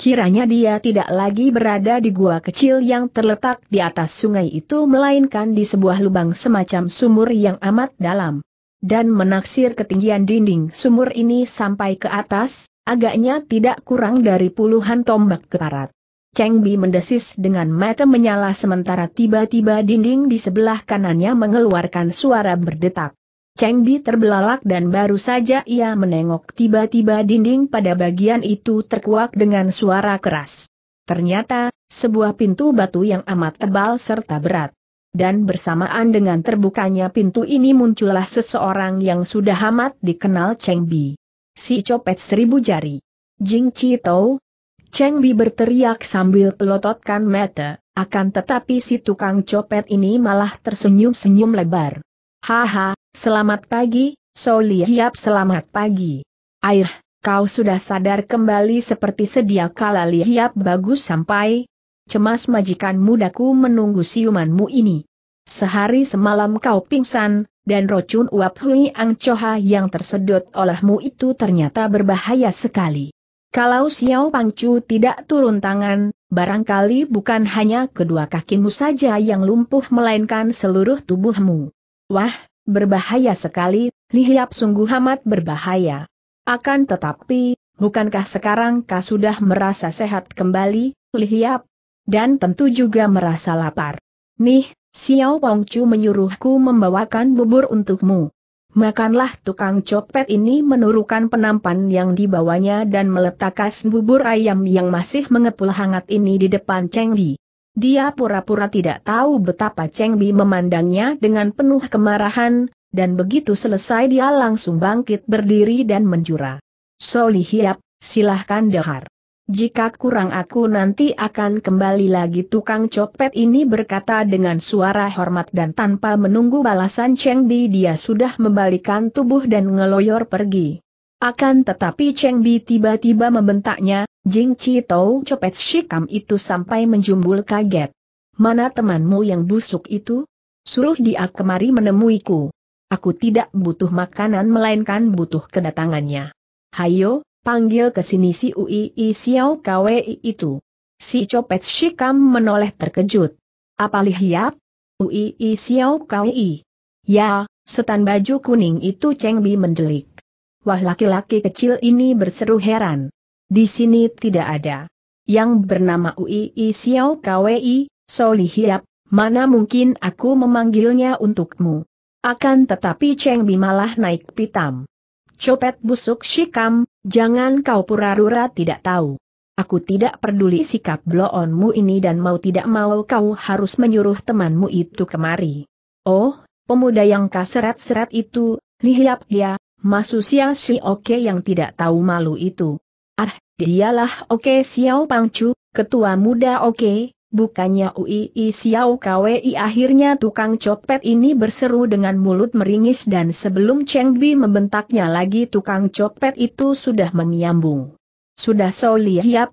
Kiranya dia tidak lagi berada di gua kecil yang terletak di atas sungai itu melainkan di sebuah lubang semacam sumur yang amat dalam. Dan menaksir ketinggian dinding sumur ini sampai ke atas, agaknya tidak kurang dari puluhan tombak keparat. Cheng Bi mendesis dengan mata menyala sementara tiba-tiba dinding di sebelah kanannya mengeluarkan suara berdetak. Cheng Bi terbelalak dan baru saja ia menengok tiba-tiba dinding pada bagian itu terkuak dengan suara keras. Ternyata, sebuah pintu batu yang amat tebal serta berat. Dan bersamaan dengan terbukanya pintu ini muncullah seseorang yang sudah amat dikenal Cheng Bi. Si copet seribu jari. Jing Chi Tau, Cheng Bi berteriak sambil pelototkan mata, akan tetapi si tukang copet ini malah tersenyum-senyum lebar. Haha, selamat pagi, Soli Hiap selamat pagi. Air, kau sudah sadar kembali seperti sedia kala Lihiap bagus sampai. Cemas majikan mudaku menunggu siumanmu ini. Sehari semalam kau pingsan, dan rocun uap Hui Ang Choha yang tersedot olehmu itu ternyata berbahaya sekali. Kalau Xiao Pangcu tidak turun tangan, barangkali bukan hanya kedua kakimu saja yang lumpuh melainkan seluruh tubuhmu. Wah, berbahaya sekali, Lihiap sungguh amat berbahaya. Akan tetapi, bukankah sekarang kau sudah merasa sehat kembali, Lihiap? Dan tentu juga merasa lapar. Nih, Xiao Pangcu menyuruhku membawakan bubur untukmu. Makanlah tukang copet ini menurunkan penampan yang dibawanya dan meletakkan bubur ayam yang masih mengepul hangat ini di depan Cheng Bi. Dia pura-pura tidak tahu betapa Cheng Bi memandangnya dengan penuh kemarahan, dan begitu selesai dia langsung bangkit berdiri dan menjura. Soli Hiap, silahkan dahar. Jika kurang aku nanti akan kembali lagi tukang copet ini berkata dengan suara hormat dan tanpa menunggu balasan Cheng Bi dia sudah membalikan tubuh dan ngeloyor pergi. Akan tetapi Cheng Bi tiba-tiba membentaknya, Jing Chi Tou copet shikam itu sampai menjumbul kaget. Mana temanmu yang busuk itu? Suruh dia kemari menemuiku. Aku tidak butuh makanan melainkan butuh kedatangannya. Hayo, panggil ke sini si Ui Xiao Kwei itu. Si copet Shikam menoleh terkejut. Apa lihiap? Ya? Ui Xiao Kwei. Ya, setan baju kuning itu Cheng Bi mendelik. Wah laki-laki kecil ini berseru heran. Di sini tidak ada. Yang bernama Ui Xiao Kwei, So Lihiap, mana mungkin aku memanggilnya untukmu. Akan tetapi Cheng Bi malah naik pitam. Copet busuk Shikam, jangan kau pura-pura tidak tahu. Aku tidak peduli sikap bloonmu ini dan mau tidak mau kau harus menyuruh temanmu itu kemari. Oh, pemuda yang kaseret-seret itu, lihat dia, masusia si Oke yang tidak tahu malu itu. Ah, dialah Oke Xiao Pangcu, ketua muda Oke, Bukannya Ui Xiao Kwi akhirnya tukang copet ini berseru dengan mulut meringis dan sebelum Cheng Bi membentaknya lagi tukang copet itu sudah menyambung. Sudah so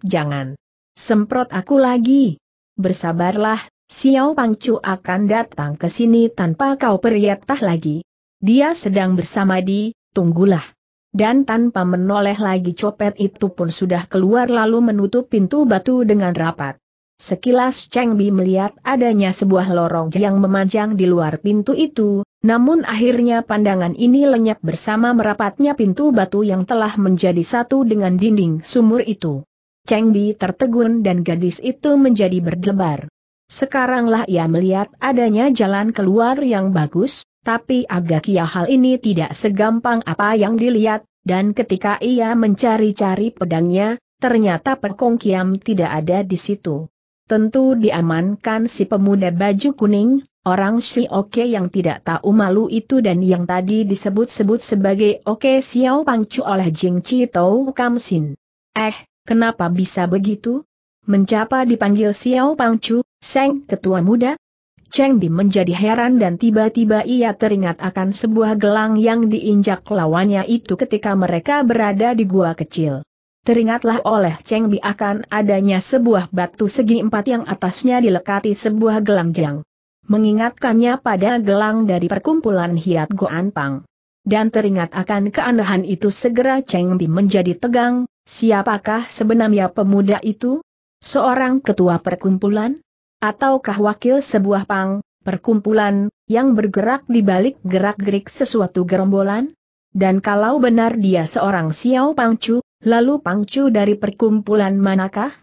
jangan. Semprot aku lagi. Bersabarlah, Xiao Pangcu akan datang ke sini tanpa kau periyatah lagi. Dia sedang bersama di, tunggulah. Dan tanpa menoleh lagi copet itu pun sudah keluar lalu menutup pintu batu dengan rapat. Sekilas Cheng Bi melihat adanya sebuah lorong yang memanjang di luar pintu itu, namun akhirnya pandangan ini lenyap bersama merapatnya pintu batu yang telah menjadi satu dengan dinding sumur itu. Cheng Bi tertegun dan gadis itu menjadi berdebar. Sekaranglah ia melihat adanya jalan keluar yang bagus, tapi agak agaknya hal ini tidak segampang apa yang dilihat, dan ketika ia mencari-cari pedangnya, ternyata perkongkiam tidak ada di situ. Tentu diamankan si pemuda baju kuning, orang si Oke yang tidak tahu malu itu dan yang tadi disebut-sebut sebagai Oke Xiao Pangcu oleh Jing Chi Tou Kam Sin. Eh, kenapa bisa begitu? Mencapa dipanggil Xiao Pangcu, Seng Ketua Muda? Cheng Bi menjadi heran dan tiba-tiba ia teringat akan sebuah gelang yang diinjak lawannya itu ketika mereka berada di gua kecil. Teringatlah oleh Cheng Bi akan adanya sebuah batu segi empat yang atasnya dilekati sebuah jang. Mengingatkannya pada gelang dari perkumpulan Hiat Goan Pang. Dan teringat akan keanehan itu segera Cheng Bi menjadi tegang, siapakah sebenarnya pemuda itu? Seorang ketua perkumpulan? Ataukah wakil sebuah pang, perkumpulan, yang bergerak di balik gerak-gerik sesuatu gerombolan? Dan kalau benar dia seorang Xiao Pangcu, Lalu pangcu dari perkumpulan manakah?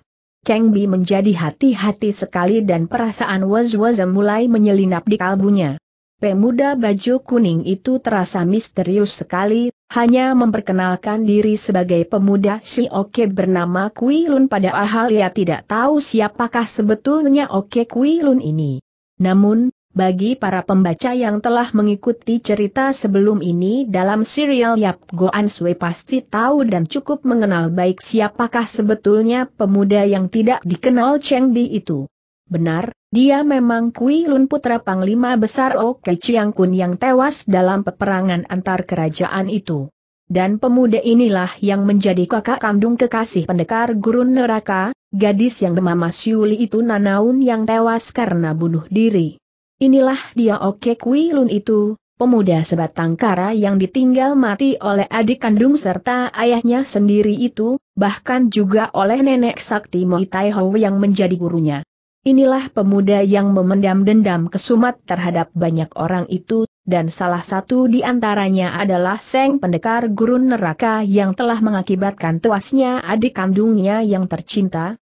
Cheng Bi menjadi hati-hati sekali dan perasaan was-was mulai menyelinap di kalbunya. Pemuda baju kuning itu terasa misterius sekali, hanya memperkenalkan diri sebagai pemuda si Oke bernama Kui Lun pada ahal ia tidak tahu siapakah sebetulnya Oke Kui Lun ini. Namun, bagi para pembaca yang telah mengikuti cerita sebelum ini dalam serial Yap Goan Sui pasti tahu dan cukup mengenal baik siapakah sebetulnya pemuda yang tidak dikenal Cheng Di itu. Benar, dia memang Kui Lun putra Panglima Besar Oke oh Chiang Kun yang tewas dalam peperangan antar kerajaan itu. Dan pemuda inilah yang menjadi kakak kandung kekasih pendekar gurun neraka, gadis yang bernama Siuli itu Nanaun yang tewas karena bunuh diri. Inilah dia Oke Kui Lun itu, pemuda sebatang kara yang ditinggal mati oleh adik kandung serta ayahnya sendiri itu, bahkan juga oleh nenek sakti Moi Tai Ho yang menjadi gurunya. Inilah pemuda yang memendam dendam kesumat terhadap banyak orang itu, dan salah satu di antaranya adalah Seng Pendekar Gurun Neraka yang telah mengakibatkan tuasnya adik kandungnya yang tercinta,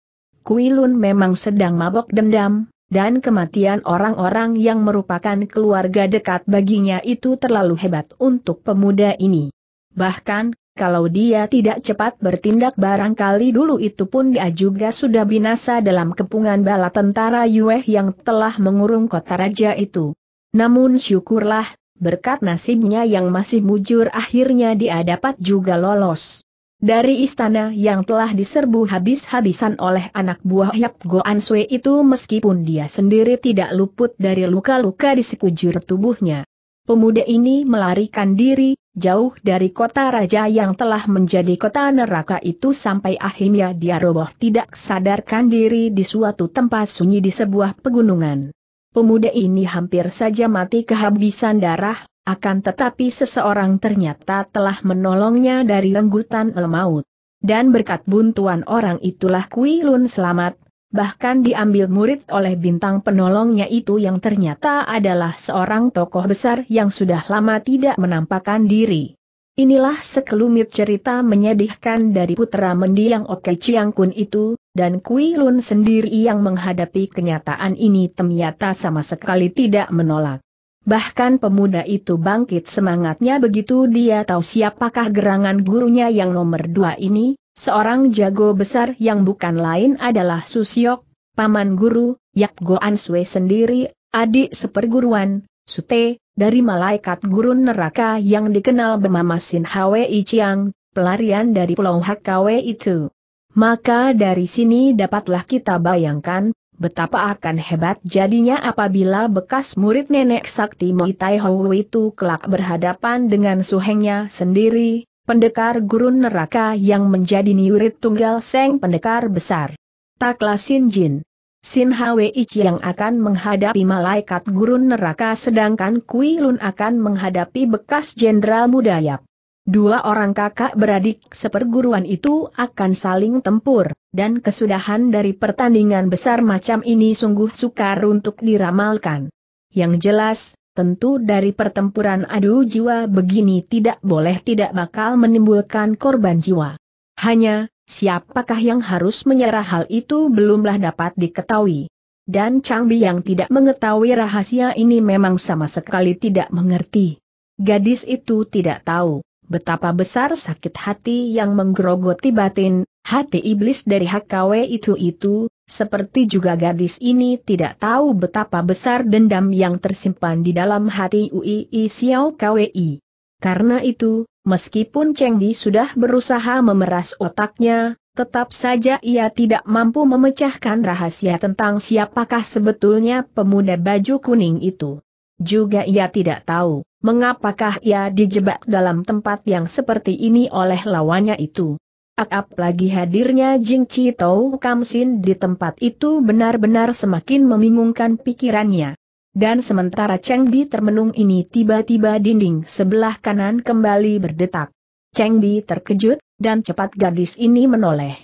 Kui Lun memang sedang mabok dendam, dan kematian orang-orang yang merupakan keluarga dekat baginya itu terlalu hebat untuk pemuda ini. Bahkan, kalau dia tidak cepat bertindak barangkali dulu itu pun dia juga sudah binasa dalam kepungan bala tentara Yueh yang telah mengurung kota raja itu. Namun syukurlah, berkat nasibnya yang masih mujur akhirnya dia dapat juga lolos. Dari istana yang telah diserbu habis-habisan oleh anak buah Yap Goan Sui itu meskipun dia sendiri tidak luput dari luka-luka di sekujur tubuhnya. Pemuda ini melarikan diri, jauh dari kota raja yang telah menjadi kota neraka itu sampai akhirnya dia roboh tidak sadarkan diri di suatu tempat sunyi di sebuah pegunungan. Pemuda ini hampir saja mati kehabisan darah, akan tetapi seseorang ternyata telah menolongnya dari renggutan lemaut. Dan berkat buntuan orang itulah Kui Lun selamat, bahkan diambil murid oleh bintang penolongnya itu yang ternyata adalah seorang tokoh besar yang sudah lama tidak menampakkan diri. Inilah sekelumit cerita menyedihkan dari putra mendiang Oke Kun itu, dan Kui Lun sendiri yang menghadapi kenyataan ini ternyata sama sekali tidak menolak. Bahkan pemuda itu bangkit semangatnya begitu dia tahu siapakah gerangan gurunya yang nomor dua ini, seorang jago besar yang bukan lain adalah Susiok, paman guru, Yap Goan Sue sendiri, adik seperguruan, Sute, dari malaikat gurun neraka yang dikenal bernama Sin Hwi Chiang, pelarian dari Pulau Hakawe itu. Maka dari sini dapatlah kita bayangkan, Betapa akan hebat jadinya apabila bekas murid nenek sakti Moitai Hou itu kelak berhadapan dengan suhengnya sendiri, pendekar gurun neraka yang menjadi niurit tunggal seng pendekar besar. Taklah Sin Jin. Sin Hwei yang akan menghadapi malaikat gurun neraka sedangkan Kui Lun akan menghadapi bekas jenderal mudayap. Dua orang kakak beradik seperguruan itu akan saling tempur, dan kesudahan dari pertandingan besar macam ini sungguh sukar untuk diramalkan. Yang jelas, tentu dari pertempuran adu jiwa begini tidak boleh tidak bakal menimbulkan korban jiwa. Hanya, siapakah yang harus menyerah hal itu belumlah dapat diketahui. Dan Changbi yang tidak mengetahui rahasia ini memang sama sekali tidak mengerti. Gadis itu tidak tahu Betapa besar sakit hati yang menggerogoti batin, hati iblis dari HKW itu-itu, seperti juga gadis ini tidak tahu betapa besar dendam yang tersimpan di dalam hati UII Xiao KWI. Karena itu, meskipun Cheng Di sudah berusaha memeras otaknya, tetap saja ia tidak mampu memecahkan rahasia tentang siapakah sebetulnya pemuda baju kuning itu. Juga ia tidak tahu, mengapakah ia dijebak dalam tempat yang seperti ini oleh lawannya itu. Akap lagi hadirnya Jing Chi Tau Kam Sin di tempat itu benar-benar semakin membingungkan pikirannya. Dan sementara Cheng Bi termenung ini tiba-tiba dinding sebelah kanan kembali berdetak. Cheng Bi terkejut, dan cepat gadis ini menoleh.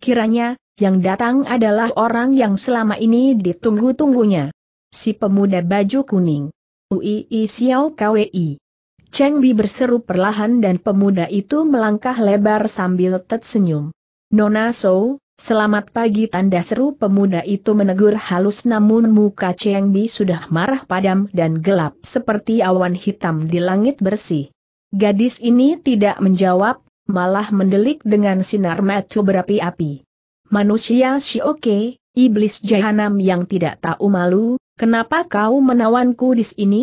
Kiranya, yang datang adalah orang yang selama ini ditunggu-tunggunya. Si pemuda baju kuning. Uii Xiao Kwei. Cheng Bi berseru perlahan dan pemuda itu melangkah lebar sambil tersenyum. Nona So, selamat pagi tanda seru pemuda itu menegur halus namun muka Cheng Bi sudah marah padam dan gelap seperti awan hitam di langit bersih. Gadis ini tidak menjawab, malah mendelik dengan sinar mata berapi-api. Manusia Shioke, iblis jahanam yang tidak tahu malu, Kenapa kau menawanku di sini?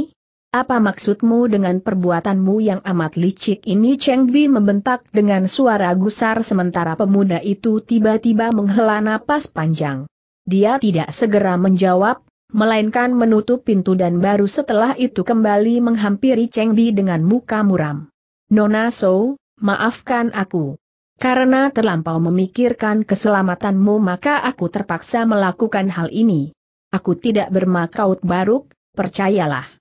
Apa maksudmu dengan perbuatanmu yang amat licik ini? Cheng Bi membentak dengan suara gusar sementara pemuda itu tiba-tiba menghela napas panjang. Dia tidak segera menjawab, melainkan menutup pintu dan baru setelah itu kembali menghampiri Cheng Bi dengan muka muram. Nona So, maafkan aku. Karena terlampau memikirkan keselamatanmu maka aku terpaksa melakukan hal ini. Aku tidak bermakaut baruk, percayalah.